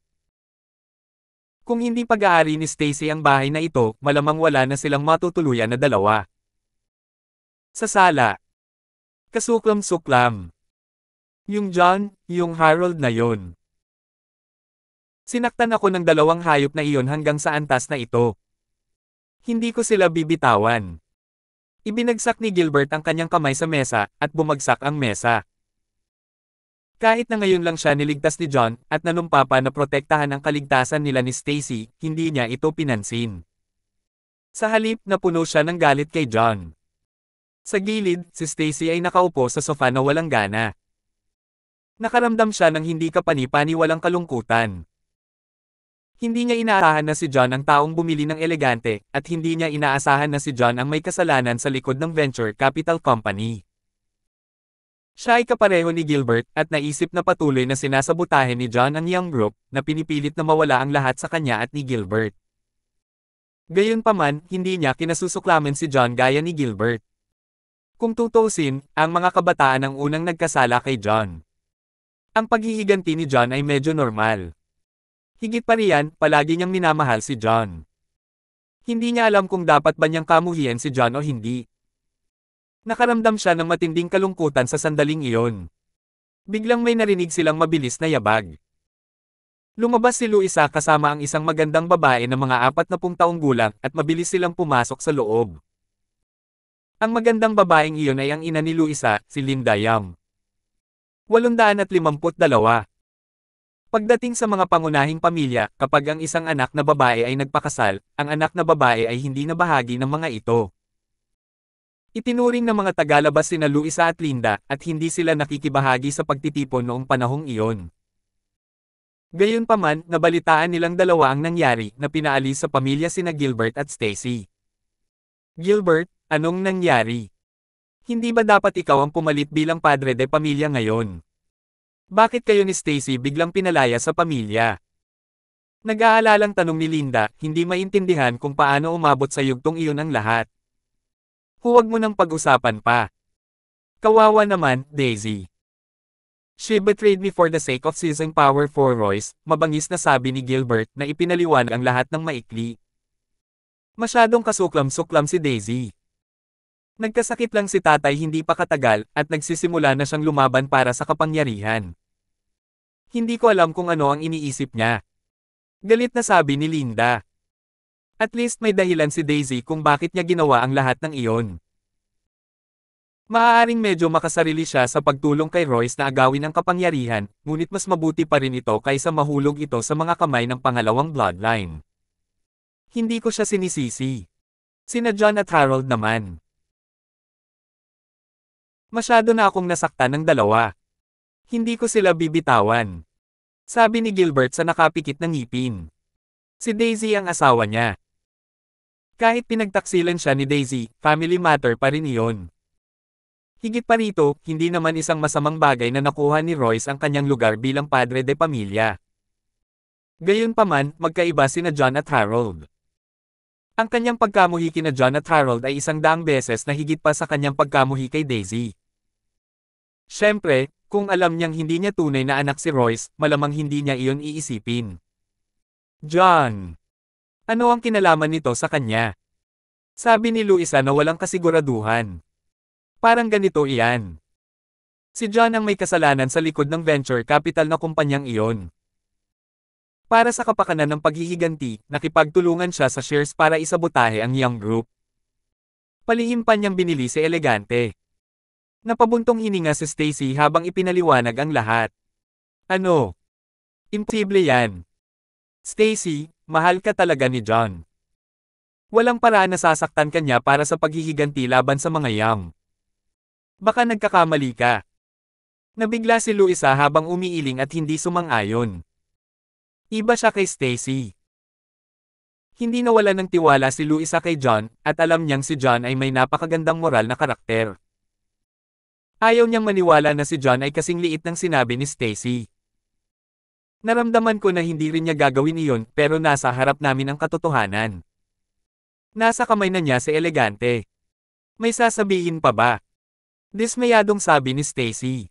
Kung hindi pag-aari ni Stacy ang bahay na ito, malamang wala na silang matutuluyan na dalawa. Sa sala. Kasuklam-suklam. Yung John, yung Harold na yon. Sinaktan ako ng dalawang hayop na iyon hanggang sa antas na ito. Hindi ko sila bibitawan. Ibinagsak ni Gilbert ang kanyang kamay sa mesa, at bumagsak ang mesa. Kahit na ngayon lang siya niligtas ni John, at nanumpa na protektahan ang kaligtasan nila ni Stacy, hindi niya ito pinansin. Sa halip, napuno siya ng galit kay John. Sa gilid, si Stacy ay nakaupo sa sofa na walang gana. Nakaramdam siya ng hindi kapani-pani walang kalungkutan. Hindi niya inaasahan na si John ang taong bumili ng elegante, at hindi niya inaasahan na si John ang may kasalanan sa likod ng venture capital company. Siya ay kapareho ni Gilbert at naisip na patuloy na sinasabutahin ni John ang Young Group na pinipilit na mawala ang lahat sa kanya at ni Gilbert. Gayunpaman, hindi niya kinasusuklaman si John gaya ni Gilbert. Kung tutusin, ang mga kabataan ang unang nagkasala kay John. Ang paghihiganti ni John ay medyo normal. Higit pa riyan, palagi niyang minamahal si John. Hindi niya alam kung dapat ba niyang kamuhian si John o hindi. Nakaramdam siya ng matinding kalungkutan sa sandaling iyon. Biglang may narinig silang mabilis na yabag. Lumabas si Luisa kasama ang isang magandang babae na mga apat na pung taong gulang at mabilis silang pumasok sa loob. Ang magandang babaeng iyon ay ang ina ni Luisa, si Linda Yam. 852 Pagdating sa mga pangunahing pamilya, kapag ang isang anak na babae ay nagpakasal, ang anak na babae ay hindi na bahagi ng mga ito. Itinuring ng mga Tagalabas sina Luisa at Linda, at hindi sila nakikibahagi sa pagtitipon noong panahong iyon. Gayunpaman, nabalitaan nilang dalawa ang nangyari na pinaalis sa pamilya sina Gilbert at Stacy. Gilbert, anong nangyari? Hindi ba dapat ikaw ang pumalit bilang padre de pamilya ngayon? Bakit kayo ni Stacy biglang pinalaya sa pamilya? Nag-aalalang tanong ni Linda, hindi maintindihan kung paano umabot sa yugtong iyon ang lahat. Huwag mo nang pag-usapan pa. Kawawa naman, Daisy. She betrayed me for the sake of seizing power for Royce, mabangis na sabi ni Gilbert na ipinaliwan ang lahat ng maikli. Masyadong kasuklam-suklam si Daisy. Nagkasakit lang si tatay hindi pa katagal, at nagsisimula na siyang lumaban para sa kapangyarihan. Hindi ko alam kung ano ang iniisip niya. Galit na sabi ni Linda. At least may dahilan si Daisy kung bakit niya ginawa ang lahat ng iyon. Maaaring medyo makasarili siya sa pagtulong kay Royce na agawin ang kapangyarihan, ngunit mas mabuti pa rin ito kaysa mahulog ito sa mga kamay ng pangalawang bloodline. Hindi ko siya sinisisi. Sina John at Harold naman. Masyado na akong nasaktan ng dalawa. Hindi ko sila bibitawan. Sabi ni Gilbert sa nakapikit ng ngipin. Si Daisy ang asawa niya. Kahit pinagtaksilan siya ni Daisy, family matter pa rin iyon. Higit pa rito, hindi naman isang masamang bagay na nakuha ni Royce ang kanyang lugar bilang padre de pamilya. Gayunpaman, magkaiba sina John at Harold. Ang kanyang pagkamuhi kina John at Harold ay isang daang beses na higit pa sa kanyang pagkamuhi kay Daisy. Siyempre, kung alam niyang hindi niya tunay na anak si Royce, malamang hindi niya iyon iisipin. John! Ano ang kinalaman nito sa kanya? Sabi ni Luisa na walang kasiguraduhan. Parang ganito iyan. Si John ang may kasalanan sa likod ng venture capital na kumpanyang iyon. Para sa kapakanan ng paghihiganti, nakipagtulungan siya sa shares para isabotahe ang Young Group. Palihimpan pa niyang binili si Elegante. Napabuntong hininga si Stacy habang ipinaliwanag ang lahat. Ano? Imposible yan. Stacy, mahal ka talaga ni John. Walang paraan na sasaktan ka niya para sa paghihiganti laban sa mga yam. Baka nagkakamali ka. Nabigla si Luisa habang umiiling at hindi sumang-ayon. Iba siya kay Stacy. Hindi nawala ng tiwala si Luisa kay John, at alam niyang si John ay may napakagandang moral na karakter. Ayaw niyang maniwala na si John ay kasing liit ng sinabi ni Stacy. Naramdaman ko na hindi rin niya gagawin iyon pero nasa harap namin ang katotohanan. Nasa kamay na niya si Elegante. May sasabihin pa ba? Dismayadong sabi ni Stacy.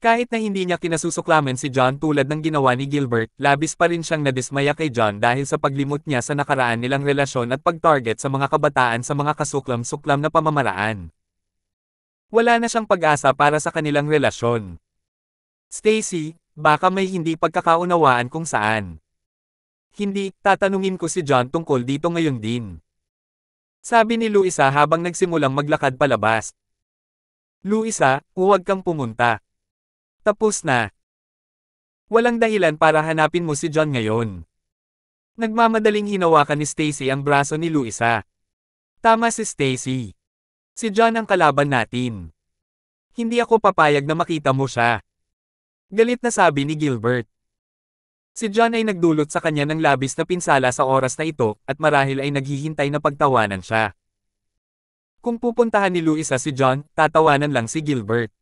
Kahit na hindi niya kinasusuklamen si John tulad ng ginawa ni Gilbert, labis pa rin siyang nadismaya kay John dahil sa paglimot niya sa nakaraan nilang relasyon at pag-target sa mga kabataan sa mga kasuklam-suklam na pamamaraan wala na siyang pag-asa para sa kanilang relasyon. Stacy, baka may hindi pagkakaunawaan kung saan. Hindi, tatanungin ko si John tungkol dito ngayon din. Sabi ni Luisa habang nagsimulang maglakad palabas. Luisa, huwag kang pumunta. Tapos na. Walang dahilan para hanapin mo si John ngayon. Nagmamadaling hinawakan ni Stacy ang braso ni Luisa. Tama si Stacy. Si John ang kalaban natin. Hindi ako papayag na makita mo siya. Galit na sabi ni Gilbert. Si John ay nagdulot sa kanya ng labis na pinsala sa oras na ito, at marahil ay naghihintay na pagtawanan siya. Kung pupuntahan ni Luisa si John, tatawanan lang si Gilbert.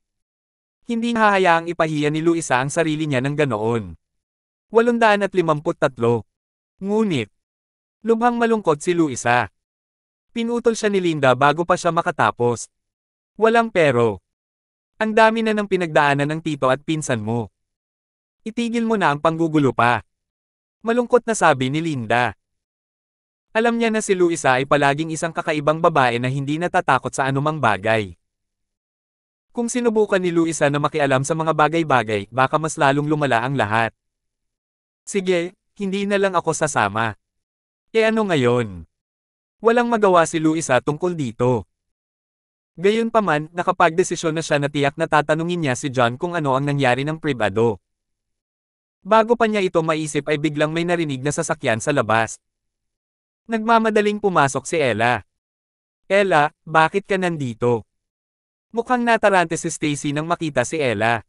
Hindi hahayaang ipahiya ni Luisa ang sarili niya ng ganoon. 853 Ngunit, lubhang malungkot si Luisa. Pinutol siya ni Linda bago pa siya makatapos. Walang pero. Ang dami na ng pinagdaanan ng tito at pinsan mo. Itigil mo na ang panggugulo pa. Malungkot na sabi ni Linda. Alam niya na si Luisa ay palaging isang kakaibang babae na hindi natatakot sa anumang bagay. Kung sinubukan ni Luisa na makialam sa mga bagay-bagay, baka mas lalong lumala ang lahat. Sige, hindi na lang ako sasama. E ano ngayon? Walang magawa si Luisa tungkol dito. Gayunpaman, nakapagdesisyon na siya na tiyak na tatanungin niya si John kung ano ang nangyari ng pribado. Bago pa niya ito maisip ay biglang may narinig na sasakyan sa labas. Nagmamadaling pumasok si Ella. Ella, bakit ka nandito? Mukhang natarante si Stacy nang makita si Ella.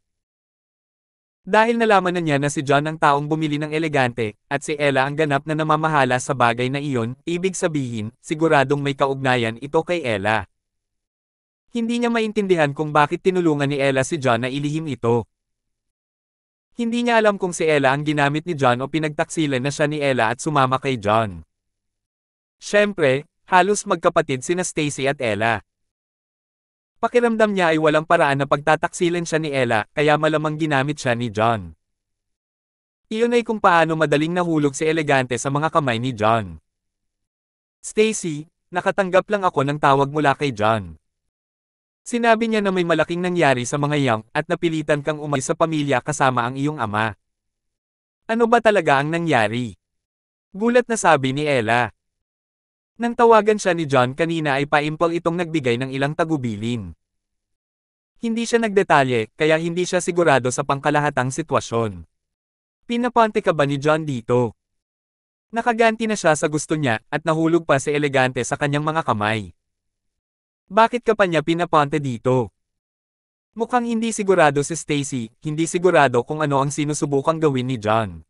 Dahil nalaman na niya na si John ang taong bumili ng elegante, at si Ella ang ganap na namamahala sa bagay na iyon, ibig sabihin, siguradong may kaugnayan ito kay Ella. Hindi niya maintindihan kung bakit tinulungan ni Ella si John na ilihim ito. Hindi niya alam kung si Ella ang ginamit ni John o pinagtaksilan na siya ni Ella at sumama kay John. Siyempre, halos magkapatid sina Stacy at Ella. Pakiramdam niya ay walang paraan na pagtataksilin siya ni Ella, kaya malamang ginamit siya ni John. Iyon ay kung paano madaling nahulog si Elegante sa mga kamay ni John. Stacy, nakatanggap lang ako ng tawag mula kay John. Sinabi niya na may malaking nangyari sa mga young at napilitan kang umay sa pamilya kasama ang iyong ama. Ano ba talaga ang nangyari? Gulat na sabi ni Ella. Nang tawagan siya ni John kanina ay paimpol itong nagbigay ng ilang tagubilin. Hindi siya nagdetalye, kaya hindi siya sigurado sa pangkalahatang sitwasyon. Pinaponte ka ba ni John dito? Nakaganti na siya sa gusto niya, at nahulog pa si elegante sa kanyang mga kamay. Bakit ka pa niya pinaponte dito? Mukhang hindi sigurado si Stacy, hindi sigurado kung ano ang sinusubukang gawin ni John.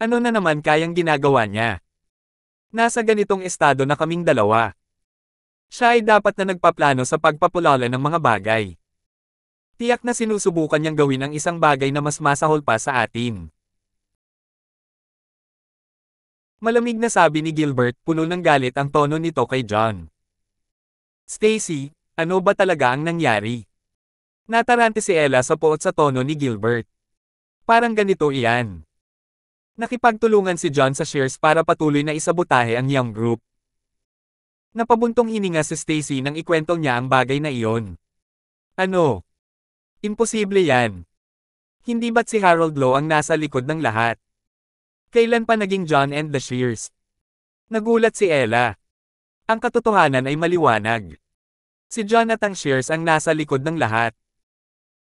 Ano na naman kayang ginagawa niya? Nasa ganitong estado na kaming dalawa. Siya ay dapat na nagpaplano sa pagpapulala ng mga bagay. Tiyak na sinusubukan niyang gawin ang isang bagay na mas masahol pa sa atin. Malamig na sabi ni Gilbert, puno ng galit ang tono nito kay John. Stacy, ano ba talaga ang nangyari? Natarante si Ella sa poot sa tono ni Gilbert. Parang ganito iyan. Nakipagtulungan si John sa shares para patuloy na isabotahe ang Young Group. Napabuntong hininga si Stacy nang ikwento niya ang bagay na iyon. Ano? Imposible yan. Hindi ba't si Harold Lowe ang nasa likod ng lahat? Kailan pa naging John and the Shears? Nagulat si Ella. Ang katotohanan ay maliwanag. Si John at ang Shears ang nasa likod ng lahat.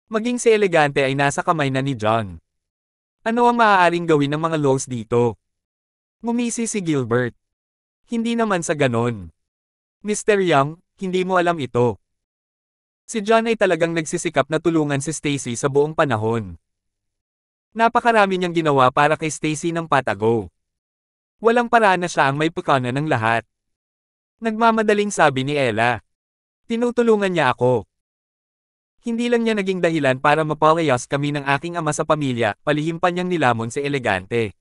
Maging si Elegante ay nasa kamay na ni John. Ano ang maaaring gawin ng mga laws dito? Ngumisi si Gilbert. Hindi naman sa ganon. Mr. Young, hindi mo alam ito. Si John ay talagang nagsisikap na tulungan si Stacy sa buong panahon. Napakarami niyang ginawa para kay Stacy ng patago. Walang paraan na siya ang may pukana ng lahat. Nagmamadaling sabi ni Ella. Tinutulungan niya ako. Hindi lang niya naging dahilan para mapalayas kami ng aking ama sa pamilya, palihim pa niyang nilamon si elegante.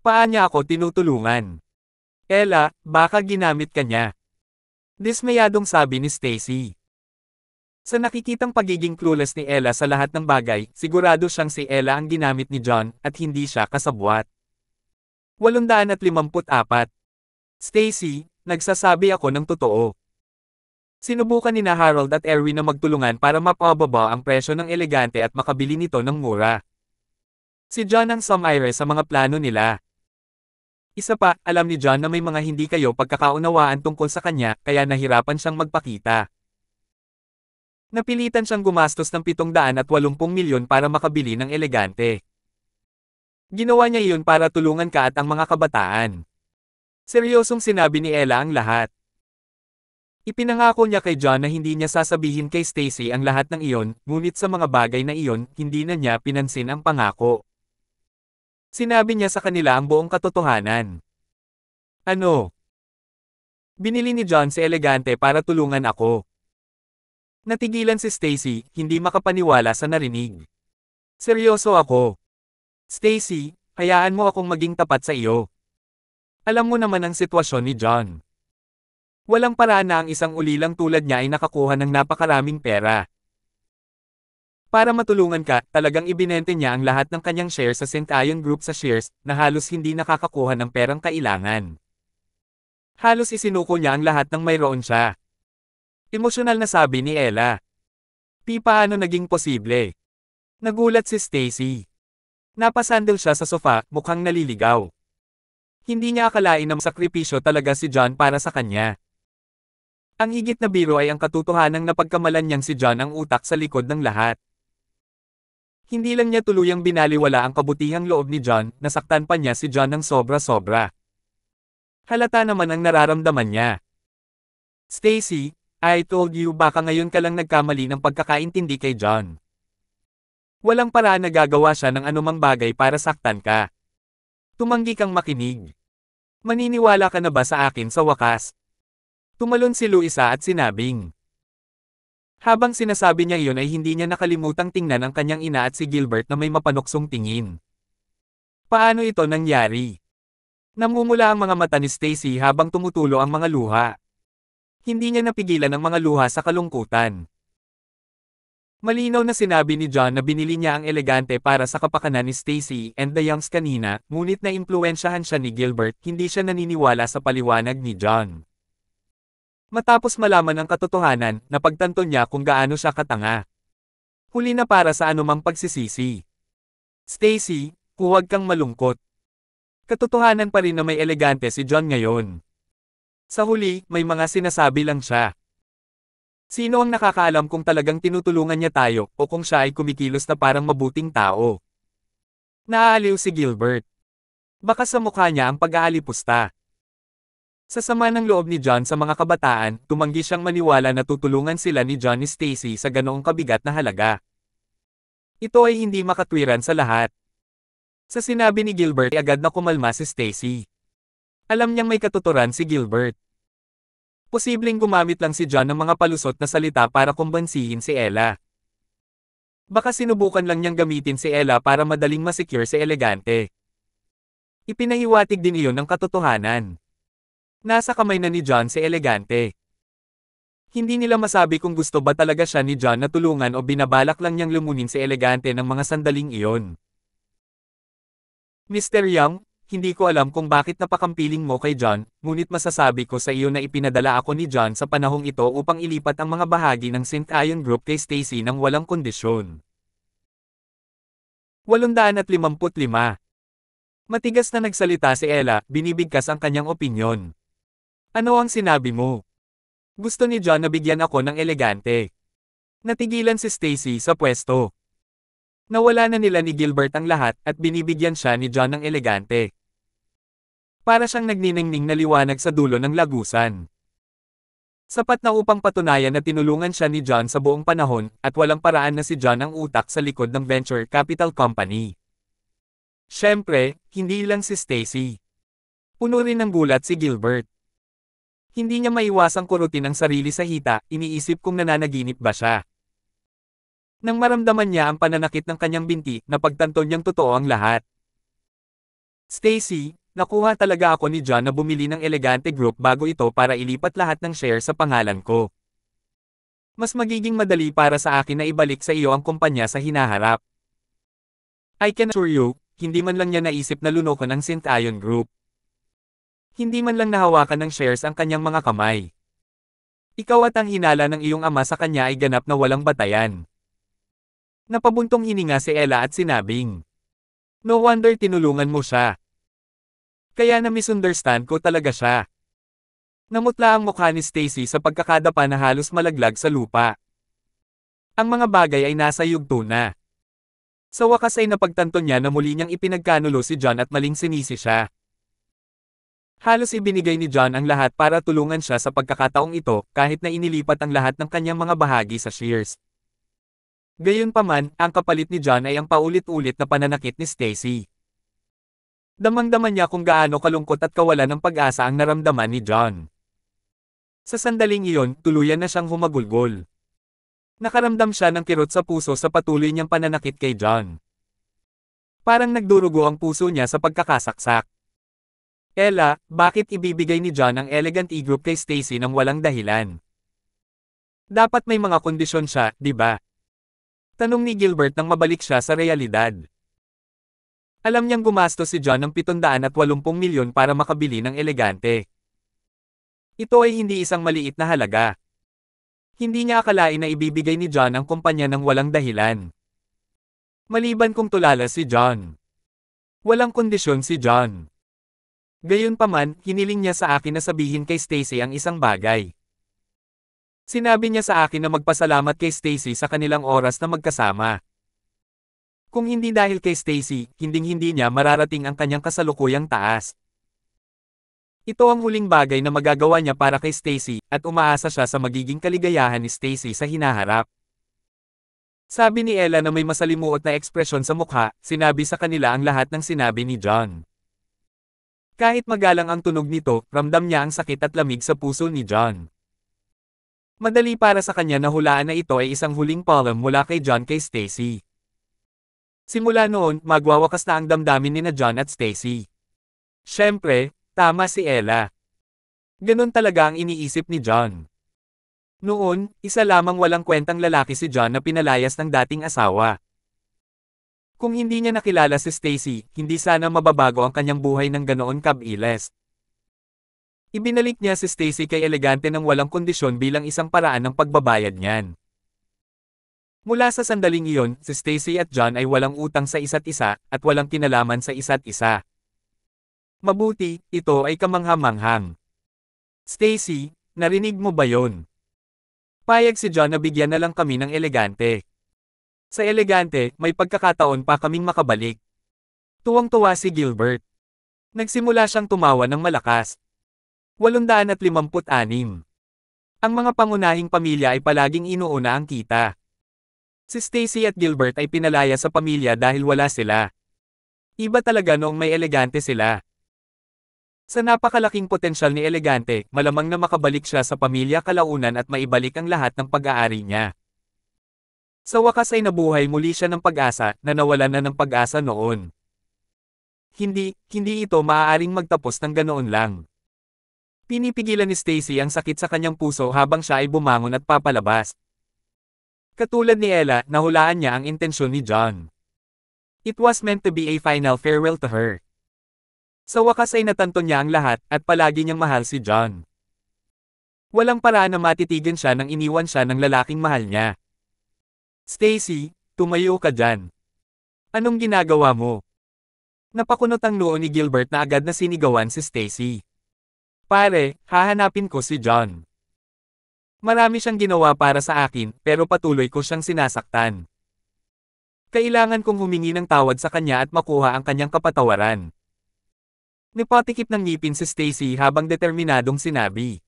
Paan niya ako tinutulungan? Ella, baka ginamit ka niya. Dismayadong sabi ni Stacy. Sa nakikitang pagiging clueless ni Ella sa lahat ng bagay, sigurado siyang si Ella ang ginamit ni John, at hindi siya kasabwat. 854 Stacy, nagsasabi ako ng totoo. Sinubukan ni na Harold at Erwin na magtulungan para mapababa ang presyo ng elegante at makabili nito ng mura. Si John ang sumaire sa mga plano nila. Isa pa, alam ni John na may mga hindi kayo pagkakaunawaan tungkol sa kanya, kaya nahirapan siyang magpakita. Napilitan siyang gumastos ng 780 milyon para makabili ng elegante. Ginawa niya iyon para tulungan ka at ang mga kabataan. Seryosong sinabi ni Ella ang lahat. Ipinangako niya kay John na hindi niya sasabihin kay Stacy ang lahat ng iyon, ngunit sa mga bagay na iyon, hindi na niya pinansin ang pangako. Sinabi niya sa kanila ang buong katotohanan. Ano? Binili ni John si Elegante para tulungan ako. Natigilan si Stacy, hindi makapaniwala sa narinig. Seryoso ako. Stacy, hayaan mo akong maging tapat sa iyo. Alam mo naman ang sitwasyon ni John. Walang paraan na ang isang ulilang tulad niya ay nakakuha ng napakaraming pera. Para matulungan ka, talagang ibinente niya ang lahat ng kanyang share sa St. Ion Group sa shares na halos hindi nakakakuha ng perang kailangan. Halos isinuko niya ang lahat ng mayroon siya. Emosyonal na sabi ni Ella. Di paano naging posible. Nagulat si Stacy. Napasandal siya sa sofa, mukhang naliligaw. Hindi niya akalain ng sakripisyo talaga si John para sa kanya. Ang higit na biro ay ang katotohanang napagkamalan niyang si John ang utak sa likod ng lahat. Hindi lang niya tuluyang binaliwala ang kabutihang loob ni John, nasaktan pa niya si John ng sobra-sobra. Halata naman ang nararamdaman niya. Stacy, I told you baka ngayon ka lang nagkamali ng pagkakaintindi kay John. Walang paraan na gagawa siya ng anumang bagay para saktan ka. Tumanggi kang makinig. Maniniwala ka na ba sa akin sa wakas? Tumalon si Luisa at sinabing. Habang sinasabi niya iyon ay hindi niya nakalimutang tingnan ang kanyang ina at si Gilbert na may mapanuksong tingin. Paano ito nangyari? Namumula ang mga mata ni Stacy habang tumutulo ang mga luha. Hindi niya napigilan ang mga luha sa kalungkutan. Malinaw na sinabi ni John na binili niya ang elegante para sa kapakanan ni Stacy and the Youngs kanina, ngunit na impluensyahan siya ni Gilbert, hindi siya naniniwala sa paliwanag ni John. Matapos malaman ang katotohanan, napagtanto niya kung gaano siya katanga. Huli na para sa anumang pagsisisi. Stacy, huwag kang malungkot. Katotohanan pa rin na may elegante si John ngayon. Sa huli, may mga sinasabi lang siya. Sino ang nakakaalam kung talagang tinutulungan niya tayo o kung siya ay kumikilos na parang mabuting tao? Naaaliw si Gilbert. Baka sa mukha niya ang pag-aalipusta. Sa sama ng loob ni John sa mga kabataan, tumanggi siyang maniwala na tutulungan sila ni John ni Stacy sa ganoong kabigat na halaga. Ito ay hindi makatwiran sa lahat. Sa sinabi ni Gilbert ay agad na kumalma si Stacy. Alam niyang may katuturan si Gilbert. Posibleng gumamit lang si John ng mga palusot na salita para kumbansihin si Ella. Baka sinubukan lang niyang gamitin si Ella para madaling masecure si Elegante. Ipinahiwatig din iyon ng katotohanan. Nasa kamay na ni John si Elegante. Hindi nila masabi kung gusto ba talaga siya ni John na tulungan o binabalak lang niyang lumunin si Elegante ng mga sandaling iyon. Mr. Young, hindi ko alam kung bakit napakampiling mo kay John, ngunit masasabi ko sa iyo na ipinadala ako ni John sa panahong ito upang ilipat ang mga bahagi ng St. Ion Group kay Stacy ng walang kondisyon. 855 Matigas na nagsalita si Ella, binibigkas ang kanyang opinyon. Ano ang sinabi mo? Gusto ni John na bigyan ako ng elegante. Natigilan si Stacy sa pwesto. Nawala na nila ni Gilbert ang lahat at binibigyan siya ni John ng elegante. Para siyang nagniningning na liwanag sa dulo ng lagusan. Sapat na upang patunayan na tinulungan siya ni John sa buong panahon at walang paraan na si John ang utak sa likod ng venture capital company. Siyempre, hindi lang si Stacy. Puno rin ng gulat si Gilbert. Hindi niya maiwasang kurutin ang sarili sa hita, iniisip kung nananaginip ba siya. Nang maramdaman niya ang pananakit ng kanyang binti, napagtanto niyang totoo ang lahat. Stacy, nakuha talaga ako ni John na bumili ng elegante group bago ito para ilipat lahat ng share sa pangalan ko. Mas magiging madali para sa akin na ibalik sa iyo ang kumpanya sa hinaharap. I can assure you, hindi man lang niya naisip na lunokan ang Synth Ion Group. Hindi man lang nahawakan ng shares ang kanyang mga kamay. Ikaw at ang hinala ng iyong ama sa kanya ay ganap na walang batayan. Napabuntong hininga si Ella at sinabing, No wonder tinulungan mo siya. Kaya na misunderstand ko talaga siya. Namutla ang mukha ni Stacy sa pagkakadapa na halos malaglag sa lupa. Ang mga bagay ay nasa yugto na. Sa wakas ay napagtanto niya na muli niyang ipinagkanulo si John at maling sinisi siya. Halos ibinigay ni John ang lahat para tulungan siya sa pagkakataong ito, kahit na inilipat ang lahat ng kanyang mga bahagi sa Shears. Gayunpaman, ang kapalit ni John ay ang paulit-ulit na pananakit ni Stacy. Damang-daman niya kung gaano kalungkot at kawalan ng pag-asa ang naramdaman ni John. Sa sandaling iyon, tuluyan na siyang humagulgol. Nakaramdam siya ng kirot sa puso sa patuloy niyang pananakit kay John. Parang nagdurugo ang puso niya sa pagkakasaksak. Ella, bakit ibibigay ni John ang elegant e-group kay Stacy nang walang dahilan? Dapat may mga kondisyon siya, di ba? Tanong ni Gilbert nang mabalik siya sa realidad. Alam niyang gumasto si John ng 780 milyon para makabili ng elegante. Ito ay hindi isang maliit na halaga. Hindi niya akalain na ibibigay ni John ang kumpanya ng walang dahilan. Maliban kung tulala si John. Walang kondisyon si John. Gayunpaman, hiniling niya sa akin na sabihin kay Stacy ang isang bagay. Sinabi niya sa akin na magpasalamat kay Stacy sa kanilang oras na magkasama. Kung hindi dahil kay Stacy, hinding-hindi niya mararating ang kanyang kasalukuyang taas. Ito ang huling bagay na magagawa niya para kay Stacy at umaasa siya sa magiging kaligayahan ni Stacy sa hinaharap. Sabi ni Ella na may masalimuot na ekspresyon sa mukha, sinabi sa kanila ang lahat ng sinabi ni John. Kahit magalang ang tunog nito, ramdam niya ang sakit at lamig sa puso ni John. Madali para sa kanya na hulaan na ito ay isang huling poem mula kay John kay Stacy. Simula noon, magwawakas na ang damdamin ni na John at Stacy. Siyempre, tama si Ella. Ganon talaga ang iniisip ni John. Noon, isa lamang walang kwentang lalaki si John na pinalayas ng dating asawa. Kung hindi niya nakilala si Stacy, hindi sana mababago ang kanyang buhay ng ganoon kabiles. Ibinalik niya si Stacy kay elegante ng walang kondisyon bilang isang paraan ng pagbabayad niyan. Mula sa sandaling iyon, si Stacy at John ay walang utang sa isa't isa at walang kinalaman sa isa't isa. Mabuti, ito ay kamanghamanghang. Stacy, narinig mo ba yon? Payag si John na bigyan na lang kami ng elegante. Sa elegante, may pagkakataon pa kaming makabalik. Tuwang-tuwa si Gilbert. Nagsimula siyang tumawa ng malakas. 856. Ang mga pangunahing pamilya ay palaging inuuna ang kita. Si Stacy at Gilbert ay pinalaya sa pamilya dahil wala sila. Iba talaga noong may elegante sila. Sa napakalaking potensyal ni elegante, malamang na makabalik siya sa pamilya kalaunan at maibalik ang lahat ng pag-aari niya. Sa wakas ay nabuhay muli siya ng pag-asa na nawalan na ng pag-asa noon. Hindi, hindi ito maaaring magtapos ng ganoon lang. Pinipigilan ni Stacy ang sakit sa kanyang puso habang siya ay bumangon at papalabas. Katulad ni Ella, nahulaan niya ang intensyon ni John. It was meant to be a final farewell to her. Sa wakas ay natanto niya ang lahat at palagi niyang mahal si John. Walang paraan na matitigan siya nang iniwan siya ng lalaking mahal niya. Stacy, tumayo ka dyan. Anong ginagawa mo? Napakunot ang noo ni Gilbert na agad na sinigawan si Stacy. Pare, hahanapin ko si John. Marami siyang ginawa para sa akin, pero patuloy ko siyang sinasaktan. Kailangan kong humingi ng tawad sa kanya at makuha ang kanyang kapatawaran. Nipatikip ng ngipin si Stacy habang determinadong sinabi.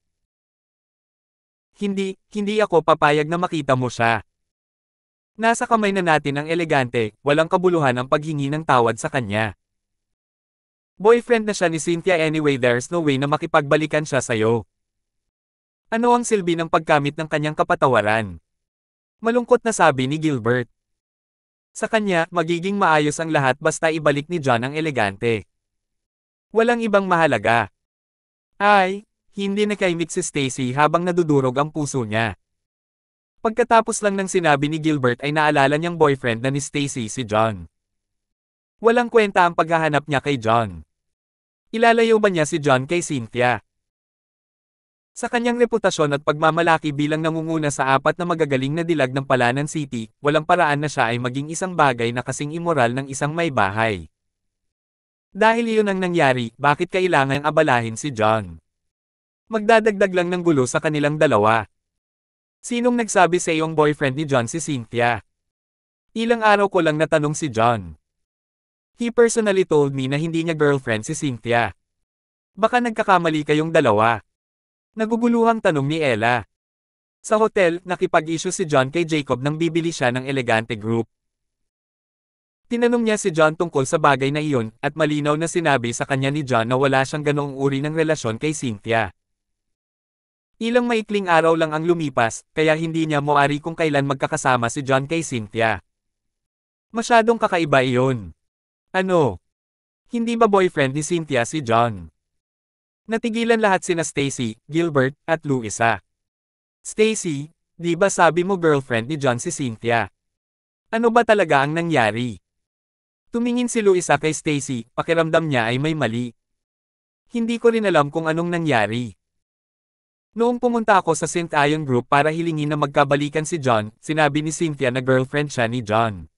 Hindi, hindi ako papayag na makita mo siya. Nasa kamay na natin ang elegante, walang kabuluhan ang paghingi ng tawad sa kanya. Boyfriend na siya ni Cynthia anyway there's no way na makipagbalikan siya sa'yo. Ano ang silbi ng pagkamit ng kanyang kapatawaran? Malungkot na sabi ni Gilbert. Sa kanya, magiging maayos ang lahat basta ibalik ni John ang elegante. Walang ibang mahalaga. Ay, hindi na kay Mix si Stacy habang nadudurog ang puso niya. Pagkatapos lang ng sinabi ni Gilbert ay naalala niyang boyfriend na ni Stacy si John. Walang kwenta ang paghahanap niya kay John. Ilalayo ba niya si John kay Cynthia? Sa kanyang reputasyon at pagmamalaki bilang nangunguna sa apat na magagaling na dilag ng Palanan City, walang paraan na siya ay maging isang bagay na kasing imoral ng isang may bahay. Dahil iyon ang nangyari, bakit kailangan abalahin si John? Magdadagdag lang ng gulo sa kanilang dalawa. Sinong nagsabi sa iyong boyfriend ni John si Cynthia? Ilang araw ko lang natanong si John. He personally told me na hindi niya girlfriend si Cynthia. Baka nagkakamali kayong dalawa. Naguguluhang tanong ni Ella. Sa hotel, nakipag-issue si John kay Jacob nang bibili siya ng elegante group. Tinanong niya si John tungkol sa bagay na iyon, at malinaw na sinabi sa kanya ni John na wala siyang ganoong uri ng relasyon kay Cynthia. Ilang maikling araw lang ang lumipas, kaya hindi niya moari kung kailan magkakasama si John kay Cynthia. Masyadong kakaiba iyon. Ano? Hindi ba boyfriend ni Cynthia si John? Natigilan lahat sina Stacy, Gilbert, at Louisa. Stacy, di ba sabi mo girlfriend ni John si Cynthia? Ano ba talaga ang nangyari? Tumingin si Luisa kay Stacy, pakiramdam niya ay may mali. Hindi ko rin alam kung anong nangyari. Noong pumunta ako sa St. Ion Group para hilingin na magkabalikan si John, sinabi ni Cynthia na girlfriend siya ni John.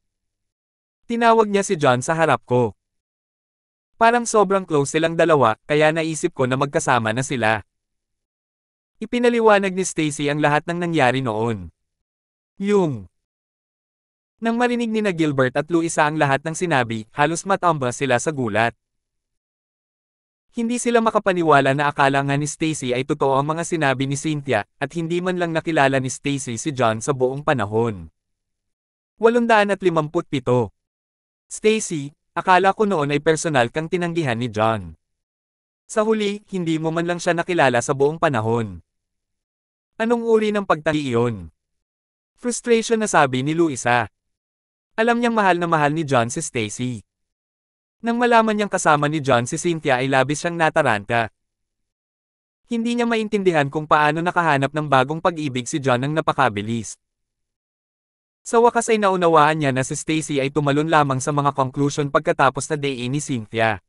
Tinawag niya si John sa harap ko. Parang sobrang close silang dalawa, kaya naisip ko na magkasama na sila. Ipinaliwanag ni Stacy ang lahat ng nangyari noon. Yung Nang marinig ni na Gilbert at Louisa ang lahat ng sinabi, halos matamba sila sa gulat. Hindi sila makapaniwala na akala nga ni Stacy ay totoo ang mga sinabi ni Cynthia, at hindi man lang nakilala ni Stacy si John sa buong panahon. 857 Stacy, akala ko noon ay personal kang tinanggihan ni John. Sa huli, hindi mo man lang siya nakilala sa buong panahon. Anong uri ng pagtangi iyon? Frustration na sabi ni Luisa. Alam niyang mahal na mahal ni John si Stacy. Nang malaman niyang kasama ni John si Cynthia ay labis siyang nataranta. Hindi niya maintindihan kung paano nakahanap ng bagong pag-ibig si John ng napakabilis. Sa wakas ay naunawaan niya na si Stacy ay tumalon lamang sa mga conclusion pagkatapos na day ni Cynthia.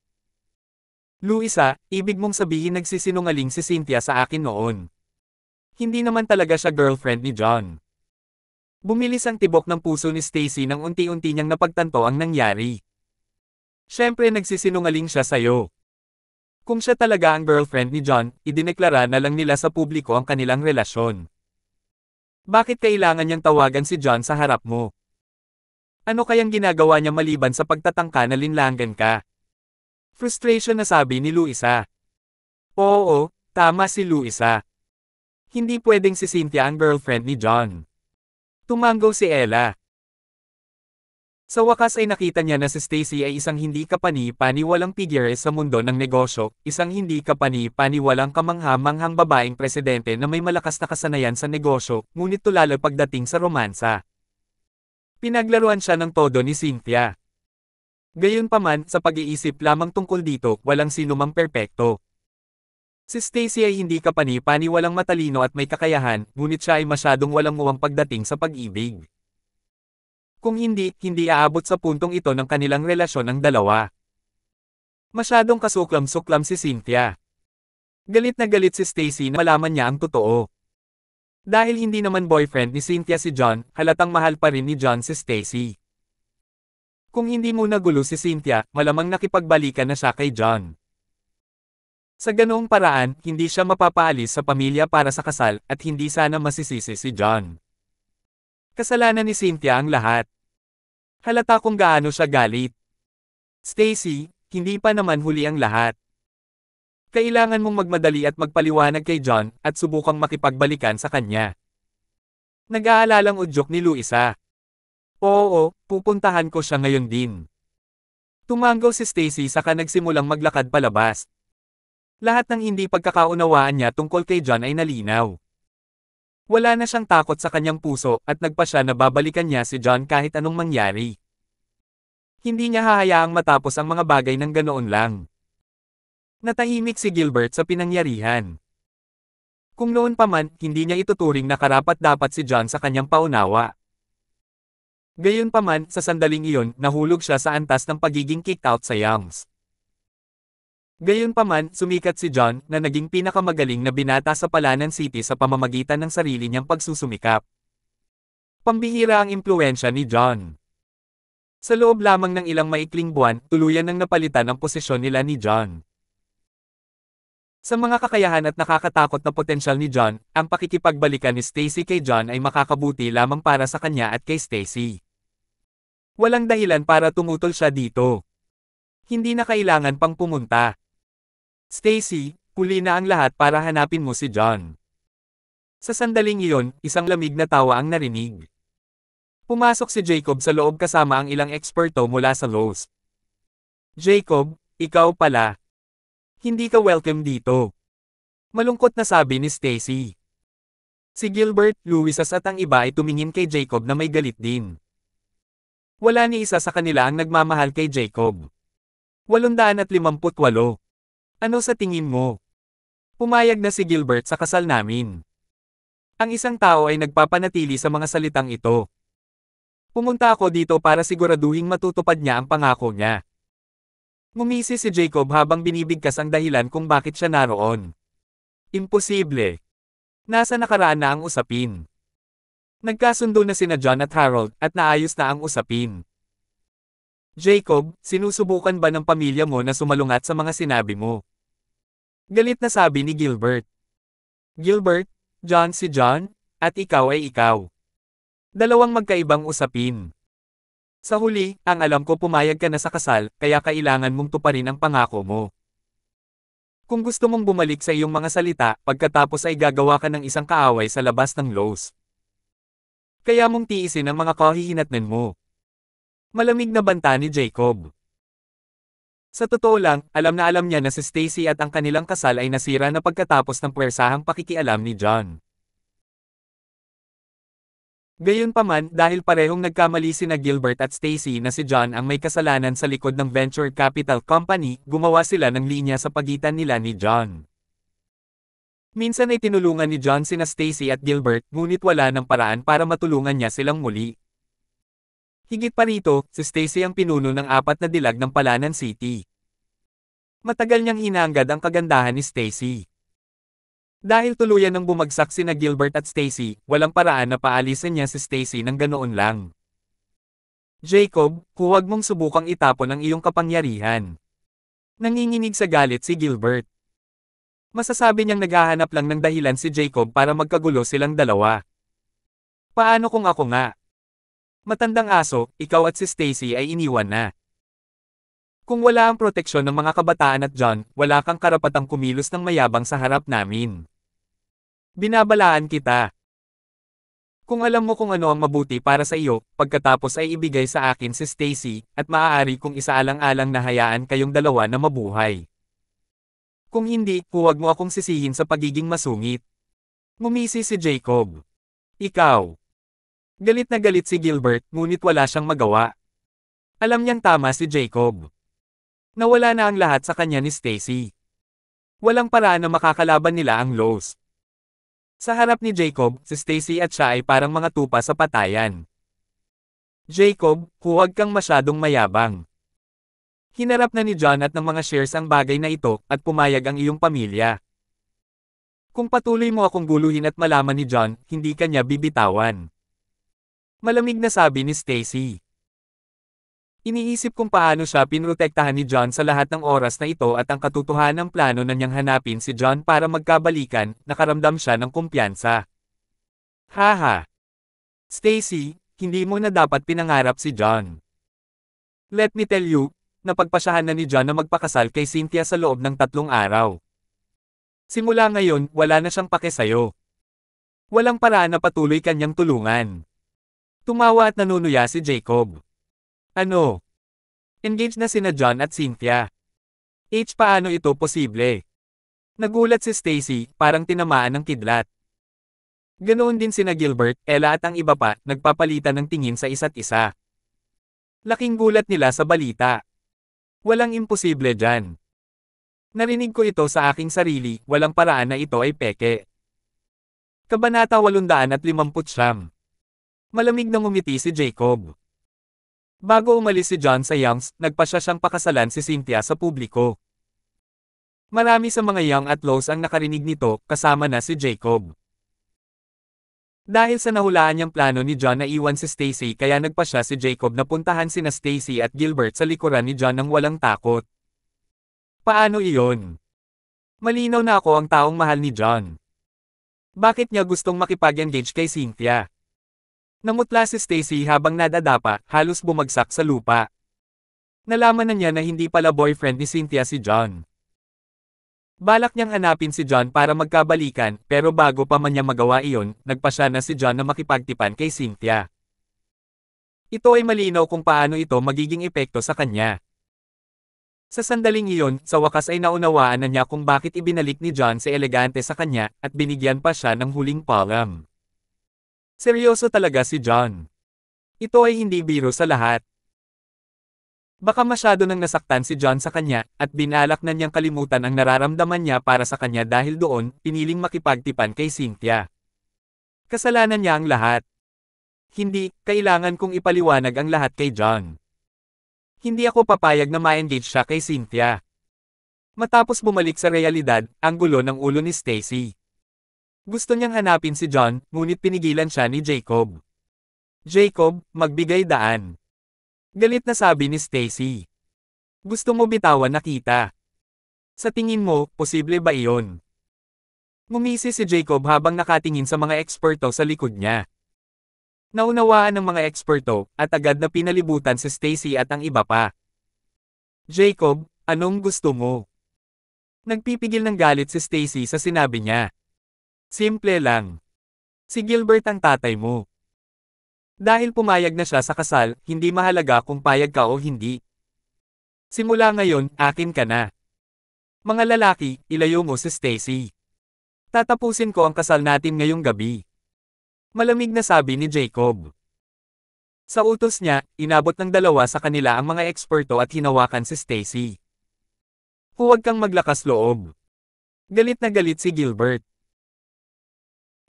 Luisa, ibig mong sabihin nagsisinungaling si Cynthia sa akin noon. Hindi naman talaga siya girlfriend ni John. Bumilis ang tibok ng puso ni Stacy nang unti-unti niyang napagtanto ang nangyari. Siyempre nagsisinungaling siya sa'yo. Kung siya talaga ang girlfriend ni John, idineklara na lang nila sa publiko ang kanilang relasyon. Bakit kailangan niyang tawagan si John sa harap mo? Ano kayang ginagawa niya maliban sa pagtatangka na linlangan ka? Frustration na sabi ni Luisa. Oo, tama si Luisa. Hindi pwedeng si Cynthia ang girlfriend ni John. Tumango si Ella. Sa wakas ay nakita niya na si Stacy ay isang hindi kapani-paniwalang figure sa mundo ng negosyo, isang hindi kapani-paniwalang kamangha babaeng presidente na may malakas na kasanayan sa negosyo, ngunit tulala pagdating sa romansa. Pinaglaruan siya ng todo ni Cynthia. Gayunpaman, sa pag-iisip lamang tungkol dito, walang sinumang perpekto. Si Stacy ay hindi kapani-paniwalang matalino at may kakayahan, ngunit siya ay masyadong walang muwang pagdating sa pag-ibig. Kung hindi, hindi aabot sa puntong ito ng kanilang relasyon ang dalawa. Masyadong kasuklam-suklam si Cynthia. Galit na galit si Stacy na malaman niya ang totoo. Dahil hindi naman boyfriend ni Cynthia si John, halatang mahal pa rin ni John si Stacy. Kung hindi muna gulo si Cynthia, malamang nakipagbalikan na siya kay John. Sa ganoong paraan, hindi siya mapapaalis sa pamilya para sa kasal, at hindi sana masisisi si John. Kasalanan ni Cynthia ang lahat. Halata kung gaano siya galit. Stacy, hindi pa naman huli ang lahat. Kailangan mong magmadali at magpaliwanag kay John at subukang makipagbalikan sa kanya. Nag-aalalang udyok ni Luisa. Oo, pupuntahan ko siya ngayon din. Tumanggo si Stacy saka nagsimulang maglakad palabas. Lahat ng hindi pagkakaunawaan niya tungkol kay John ay nalinaw. Wala na siyang takot sa kanyang puso at nagpa siya na babalikan niya si John kahit anong mangyari. Hindi niya hahayaang matapos ang mga bagay ng ganoon lang. Natahimik si Gilbert sa pinangyarihan. Kung noon pa man, hindi niya ituturing na karapat dapat si John sa kanyang paunawa. pa man, sa sandaling iyon, nahulog siya sa antas ng pagiging kicked out sa Youngs. Gayunpaman, sumikat si John, na naging pinakamagaling na binata sa Palanan City sa pamamagitan ng sarili niyang pagsusumikap. Pambihira ang impluensya ni John. Sa loob lamang ng ilang maikling buwan, tuluyan nang napalitan ang posisyon nila ni John. Sa mga kakayahan at nakakatakot na potensyal ni John, ang pakikipagbalikan ni Stacy kay John ay makakabuti lamang para sa kanya at kay Stacy. Walang dahilan para tumutol siya dito. Hindi na kailangan pang pumunta. Stacy, huli na ang lahat para hanapin mo si John. Sa sandaling iyon, isang lamig na tawa ang narinig. Pumasok si Jacob sa loob kasama ang ilang eksperto mula sa Lowe's. Jacob, ikaw pala. Hindi ka welcome dito. Malungkot na sabi ni Stacy. Si Gilbert, Louisas at ang iba ay tumingin kay Jacob na may galit din. Wala ni isa sa kanila ang nagmamahal kay Jacob. 858 ano sa tingin mo? Pumayag na si Gilbert sa kasal namin. Ang isang tao ay nagpapanatili sa mga salitang ito. Pumunta ako dito para siguraduhing matutupad niya ang pangako niya. Ngumisi si Jacob habang binibigkas ang dahilan kung bakit siya naroon. Imposible. Nasa nakaraan na ang usapin. Nagkasundo na sina John at Harold at naayos na ang usapin. Jacob, sinusubukan ba ng pamilya mo na sumalungat sa mga sinabi mo? Galit na sabi ni Gilbert. Gilbert, John si John, at ikaw ay ikaw. Dalawang magkaibang usapin. Sa huli, ang alam ko pumayag ka na sa kasal, kaya kailangan mong tuparin ang pangako mo. Kung gusto mong bumalik sa iyong mga salita, pagkatapos ay gagawa ka ng isang kaaway sa labas ng Lowe's. Kaya mong tiisin ang mga kahihinatnan mo. Malamig na banta ni Jacob. Sa totoo lang, alam na alam niya na si Stacy at ang kanilang kasal ay nasira na pagkatapos ng puwersahang pakikialam ni John. Gayunpaman, dahil parehong nagkamali si na Gilbert at Stacy na si John ang may kasalanan sa likod ng venture capital company, gumawa sila ng linya sa pagitan nila ni John. Minsan ay tinulungan ni John sina Stacy at Gilbert, ngunit wala ng paraan para matulungan niya silang muli. Higit pa rito, si Stacy ang pinuno ng apat na dilag ng Palanan City. Matagal niyang hinanggad ang kagandahan ni Stacy. Dahil tuluyan ng bumagsak sina Gilbert at Stacy, walang paraan na paalisin niya si Stacy ng ganoon lang. Jacob, huwag mong subukang itapon ang iyong kapangyarihan. Nanginginig sa galit si Gilbert. Masasabi niyang naghahanap lang ng dahilan si Jacob para magkagulo silang dalawa. Paano kung ako nga? Matandang aso, ikaw at si Stacy ay iniwan na. Kung wala ang proteksyon ng mga kabataan at John, wala kang karapatang kumilos ng mayabang sa harap namin. Binabalaan kita. Kung alam mo kung ano ang mabuti para sa iyo, pagkatapos ay ibigay sa akin si Stacy, at maaari kong isaalang-alang na hayaan kayong dalawa na mabuhay. Kung hindi, huwag mo akong sisihin sa pagiging masungit. Ngumisi si Jacob. Ikaw. Galit na galit si Gilbert, ngunit wala siyang magawa. Alam niyang tama si Jacob. Nawala na ang lahat sa kanya ni Stacy. Walang paraan na makakalaban nila ang Lowe's. Sa harap ni Jacob, si Stacy at siya ay parang mga tupa sa patayan. Jacob, huwag kang masyadong mayabang. Hinarap na ni John at ng mga shares ang bagay na ito at pumayag ang iyong pamilya. Kung patuloy mo akong guluhin at malaman ni John, hindi kanya bibitawan. Malamig na sabi ni Stacy. Iniisip kung paano siya pinrotektahan ni John sa lahat ng oras na ito at ang katotohanan ng plano na niyang hanapin si John para magkabalikan, nakaramdam siya ng kumpiyansa. Haha! Stacy, hindi mo na dapat pinangarap si John. Let me tell you, napagpasyahan na ni John na magpakasal kay Cynthia sa loob ng tatlong araw. Simula ngayon, wala na siyang pake sa'yo. Walang paraan na patuloy kanyang tulungan. Tumawa at nanunuya si Jacob. Ano? Engaged na sina John at Cynthia. H paano ito posible? Nagulat si Stacy, parang tinamaan ng kidlat. Ganoon din sina Gilbert, Ella at ang iba pa, nagpapalitan ng tingin sa isa't isa. Laking gulat nila sa balita. Walang imposible dyan. Narinig ko ito sa aking sarili, walang paraan na ito ay peke. Kabanata 850 Malamig na ngumiti si Jacob. Bago umalis si John sa Youngs, nagpasya siyang pakasalan si Cynthia sa publiko. Marami sa mga Young at Lows ang nakarinig nito, kasama na si Jacob. Dahil sa nahulaan niyang plano ni John na iwan si Stacy kaya nagpasya si Jacob na puntahan sina Stacy at Gilbert sa likuran ni John ng walang takot. Paano iyon? Malinaw na ako ang taong mahal ni John. Bakit niya gustong makipag-engage kay Cynthia? Namutla si Stacy habang nadadapa, halos bumagsak sa lupa. Nalaman na niya na hindi pala boyfriend ni Cynthia si John. Balak niyang hanapin si John para magkabalikan, pero bago pa man niya magawa iyon, nagpasya na si John na makipagtipan kay Cynthia. Ito ay malinaw kung paano ito magiging epekto sa kanya. Sa sandaling iyon, sa wakas ay naunawaan na niya kung bakit ibinalik ni John si elegante sa kanya, at binigyan pa siya ng huling palam. Seryoso talaga si John. Ito ay hindi biro sa lahat. Baka masyado nang nasaktan si John sa kanya, at binalak na niyang kalimutan ang nararamdaman niya para sa kanya dahil doon, piniling makipagtipan kay Cynthia. Kasalanan niya ang lahat. Hindi, kailangan kong ipaliwanag ang lahat kay John. Hindi ako papayag na ma-engage siya kay Cynthia. Matapos bumalik sa realidad, ang gulo ng ulo ni Stacy. Gusto niyang hanapin si John, ngunit pinigilan siya ni Jacob. Jacob, magbigay daan. Galit na sabi ni Stacy. Gusto mo bitawan na kita. Sa tingin mo, posible ba iyon? Ngumisi si Jacob habang nakatingin sa mga eksperto sa likod niya. Naunawaan ng mga eksperto, at agad na pinalibutan si Stacy at ang iba pa. Jacob, anong gusto mo? Nagpipigil ng galit si Stacy sa sinabi niya. Simple lang. Si Gilbert ang tatay mo. Dahil pumayag na siya sa kasal, hindi mahalaga kung payag ka o hindi. Simula ngayon, akin ka na. Mga lalaki, ilayo mo si Stacy. Tatapusin ko ang kasal natin ngayong gabi. Malamig na sabi ni Jacob. Sa utos niya, inabot ng dalawa sa kanila ang mga eksperto at hinawakan si Stacy. Huwag kang maglakas loob. Galit na galit si Gilbert.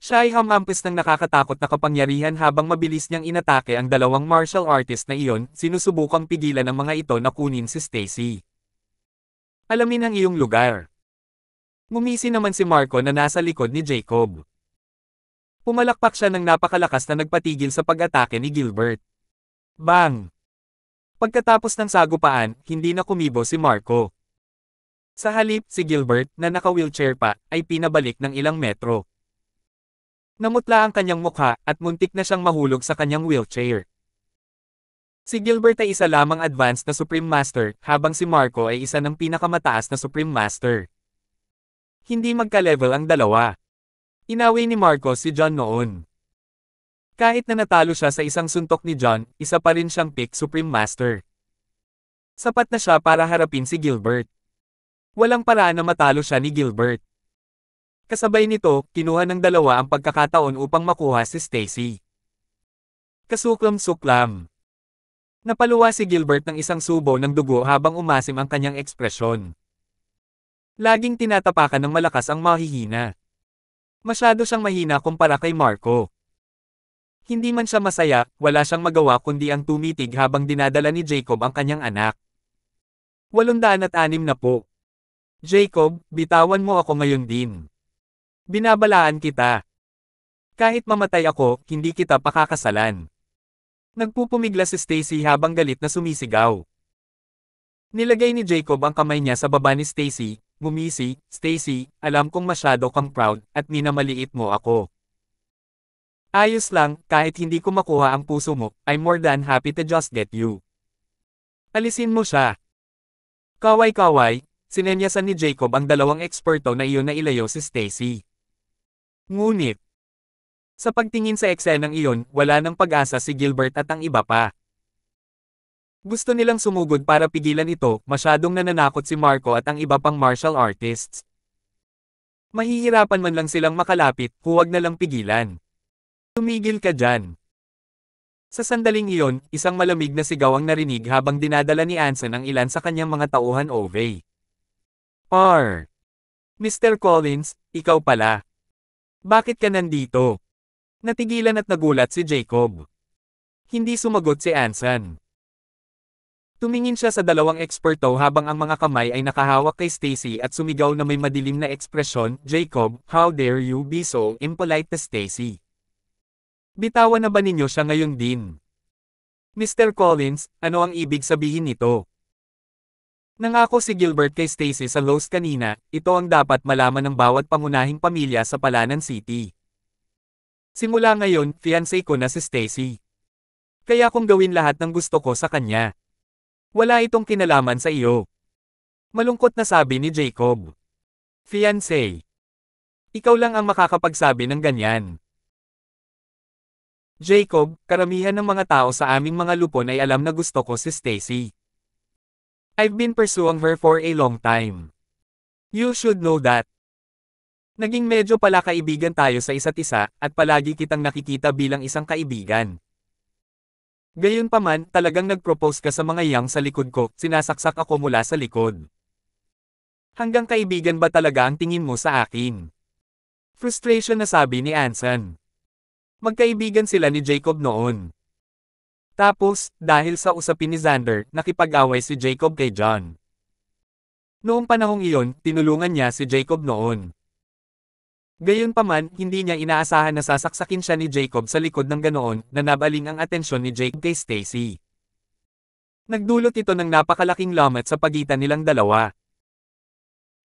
Siya ay hamampis ng nakakatakot na kapangyarihan habang mabilis niyang inatake ang dalawang martial artist na iyon, sinusubukang pigilan ng mga ito na kunin si Stacy. Alamin ang iyong lugar. Ngumisi naman si Marco na nasa likod ni Jacob. Pumalakpak siya ng napakalakas na nagpatigil sa pag-atake ni Gilbert. Bang! Pagkatapos ng sagupaan, hindi na kumibo si Marco. Sa halip, si Gilbert, na naka-wheelchair pa, ay pinabalik ng ilang metro. Namutla ang kanyang mukha at muntik na siyang mahulog sa kanyang wheelchair. Si Gilbert ay isa lamang advanced na Supreme Master, habang si Marco ay isa ng pinakamataas na Supreme Master. Hindi magka-level ang dalawa. Inawi ni Marco si John noon. Kahit na natalo siya sa isang suntok ni John, isa pa rin siyang pick Supreme Master. Sapat na siya para harapin si Gilbert. Walang paraan na matalo siya ni Gilbert. Kasabay nito, kinuha ng dalawa ang pagkakataon upang makuha si Stacy. Kasuklam-suklam. Napaluwa si Gilbert ng isang subo ng dugo habang umasim ang kanyang ekspresyon. Laging tinatapakan ng malakas ang mahihina. Masyado siyang mahina kumpara kay Marco. Hindi man siya masaya, wala siyang magawa kundi ang tumitig habang dinadala ni Jacob ang kanyang anak. 806 na po. Jacob, bitawan mo ako ngayon din. Binabalaan kita. Kahit mamatay ako, hindi kita pakakasalan. Nagpupumigla si Stacy habang galit na sumisigaw. Nilagay ni Jacob ang kamay niya sa baba ni Stacy, gumisi, Stacy, alam kong masyado kang proud at minamaliit mo ako. Ayos lang, kahit hindi ko makuha ang puso mo, I'm more than happy to just get you. Alisin mo siya. Kaway-kaway, sinenyasan ni Jacob ang dalawang eksperto na iyon na ilayo si Stacy. Ngunit, sa pagtingin sa eksenang iyon, wala ng pag-asa si Gilbert at ang iba pa. Gusto nilang sumugod para pigilan ito, masyadong nananakot si Marco at ang iba pang martial artists. Mahihirapan man lang silang makalapit, huwag na lang pigilan. Tumigil ka dyan. Sa sandaling iyon, isang malamig na sigaw ang narinig habang dinadala ni Anson ang ilan sa kanyang mga tauhan Ovey. Par! Mr. Collins, ikaw pala. Bakit ka nandito? Natigilan at nagulat si Jacob. Hindi sumagot si Ansan. Tumingin siya sa dalawang eksperto habang ang mga kamay ay nakahawak kay Stacy at sumigaw na may madilim na ekspresyon, Jacob, how dare you be so impolite to Stacy? Bitawan na ba ninyo siya ngayon din? Mr. Collins, ano ang ibig sabihin nito? Nangako si Gilbert kay Stacy sa Lowe's kanina, ito ang dapat malaman ng bawat pangunahing pamilya sa Palanan City. Simula ngayon, fiancé ko na si Stacy. Kaya kong gawin lahat ng gusto ko sa kanya. Wala itong kinalaman sa iyo. Malungkot na sabi ni Jacob. Fiancé. Ikaw lang ang makakapagsabi ng ganyan. Jacob, karamihan ng mga tao sa aming mga lupon ay alam na gusto ko si Stacy. I've been pursuing her for a long time. You should know that. Naging medyo pala kaibigan tayo sa isa't isa, at palagi kitang nakikita bilang isang kaibigan. Gayunpaman, talagang nagpropose ka sa mga yang sa likod ko, sinasaksak ako mula sa likod. Hanggang kaibigan ba talaga ang tingin mo sa akin? Frustration na sabi ni Anson. Magkaibigan sila ni Jacob noon. Tapos, dahil sa usapin ni Xander, nakipag-away si Jacob kay John. Noong panahong iyon, tinulungan niya si Jacob noon. Gayunpaman, hindi niya inaasahan na sasaksakin siya ni Jacob sa likod ng ganoon na nabaling ang atensyon ni Jake kay Stacy. Nagdulot ito ng napakalaking lamat sa pagitan nilang dalawa.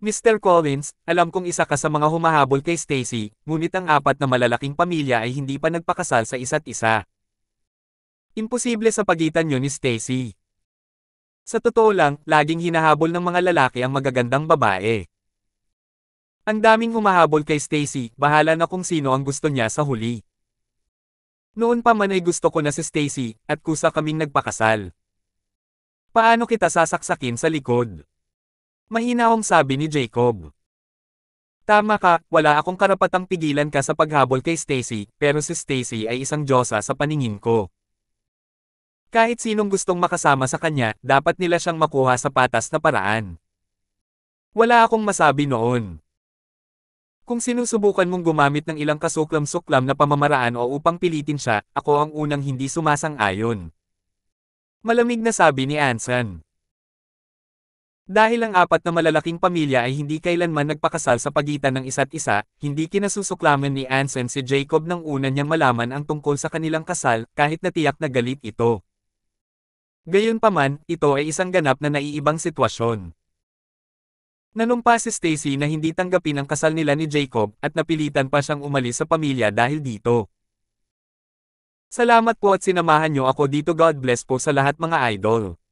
Mr. Collins, alam kong isa ka sa mga humahabol kay Stacy, ngunit ang apat na malalaking pamilya ay hindi pa nagpakasal sa isa't isa. Imposible sa pagitan nyo ni Stacy. Sa totoo lang, laging hinahabol ng mga lalaki ang magagandang babae. Ang daming humahabol kay Stacy, bahala na kung sino ang gusto niya sa huli. Noon pa man ay gusto ko na si Stacy, at kusa kaming nagpakasal. Paano kita sasaksakin sa likod? Mahina akong sabi ni Jacob. Tama ka, wala akong karapatang pigilan ka sa paghabol kay Stacy, pero si Stacy ay isang diyosa sa paningin ko. Kahit sinong gustong makasama sa kanya, dapat nila siyang makuha sa patas na paraan. Wala akong masabi noon. Kung sinusubukan mong gumamit ng ilang kasuklam-suklam na pamamaraan o upang pilitin siya, ako ang unang hindi sumasang-ayon. Malamig na sabi ni Anson. Dahil ang apat na malalaking pamilya ay hindi kailanman nagpakasal sa pagitan ng isa't isa, hindi kinasusuklaman ni Anson si Jacob nang una niyang malaman ang tungkol sa kanilang kasal kahit na tiyak na galit ito. Gayunpaman, ito ay isang ganap na naiibang sitwasyon. Nanumpa si Stacy na hindi tanggapin ang kasal nila ni Jacob at napilitan pa siyang umalis sa pamilya dahil dito. Salamat po at sinamahan niyo ako dito God bless po sa lahat mga idol.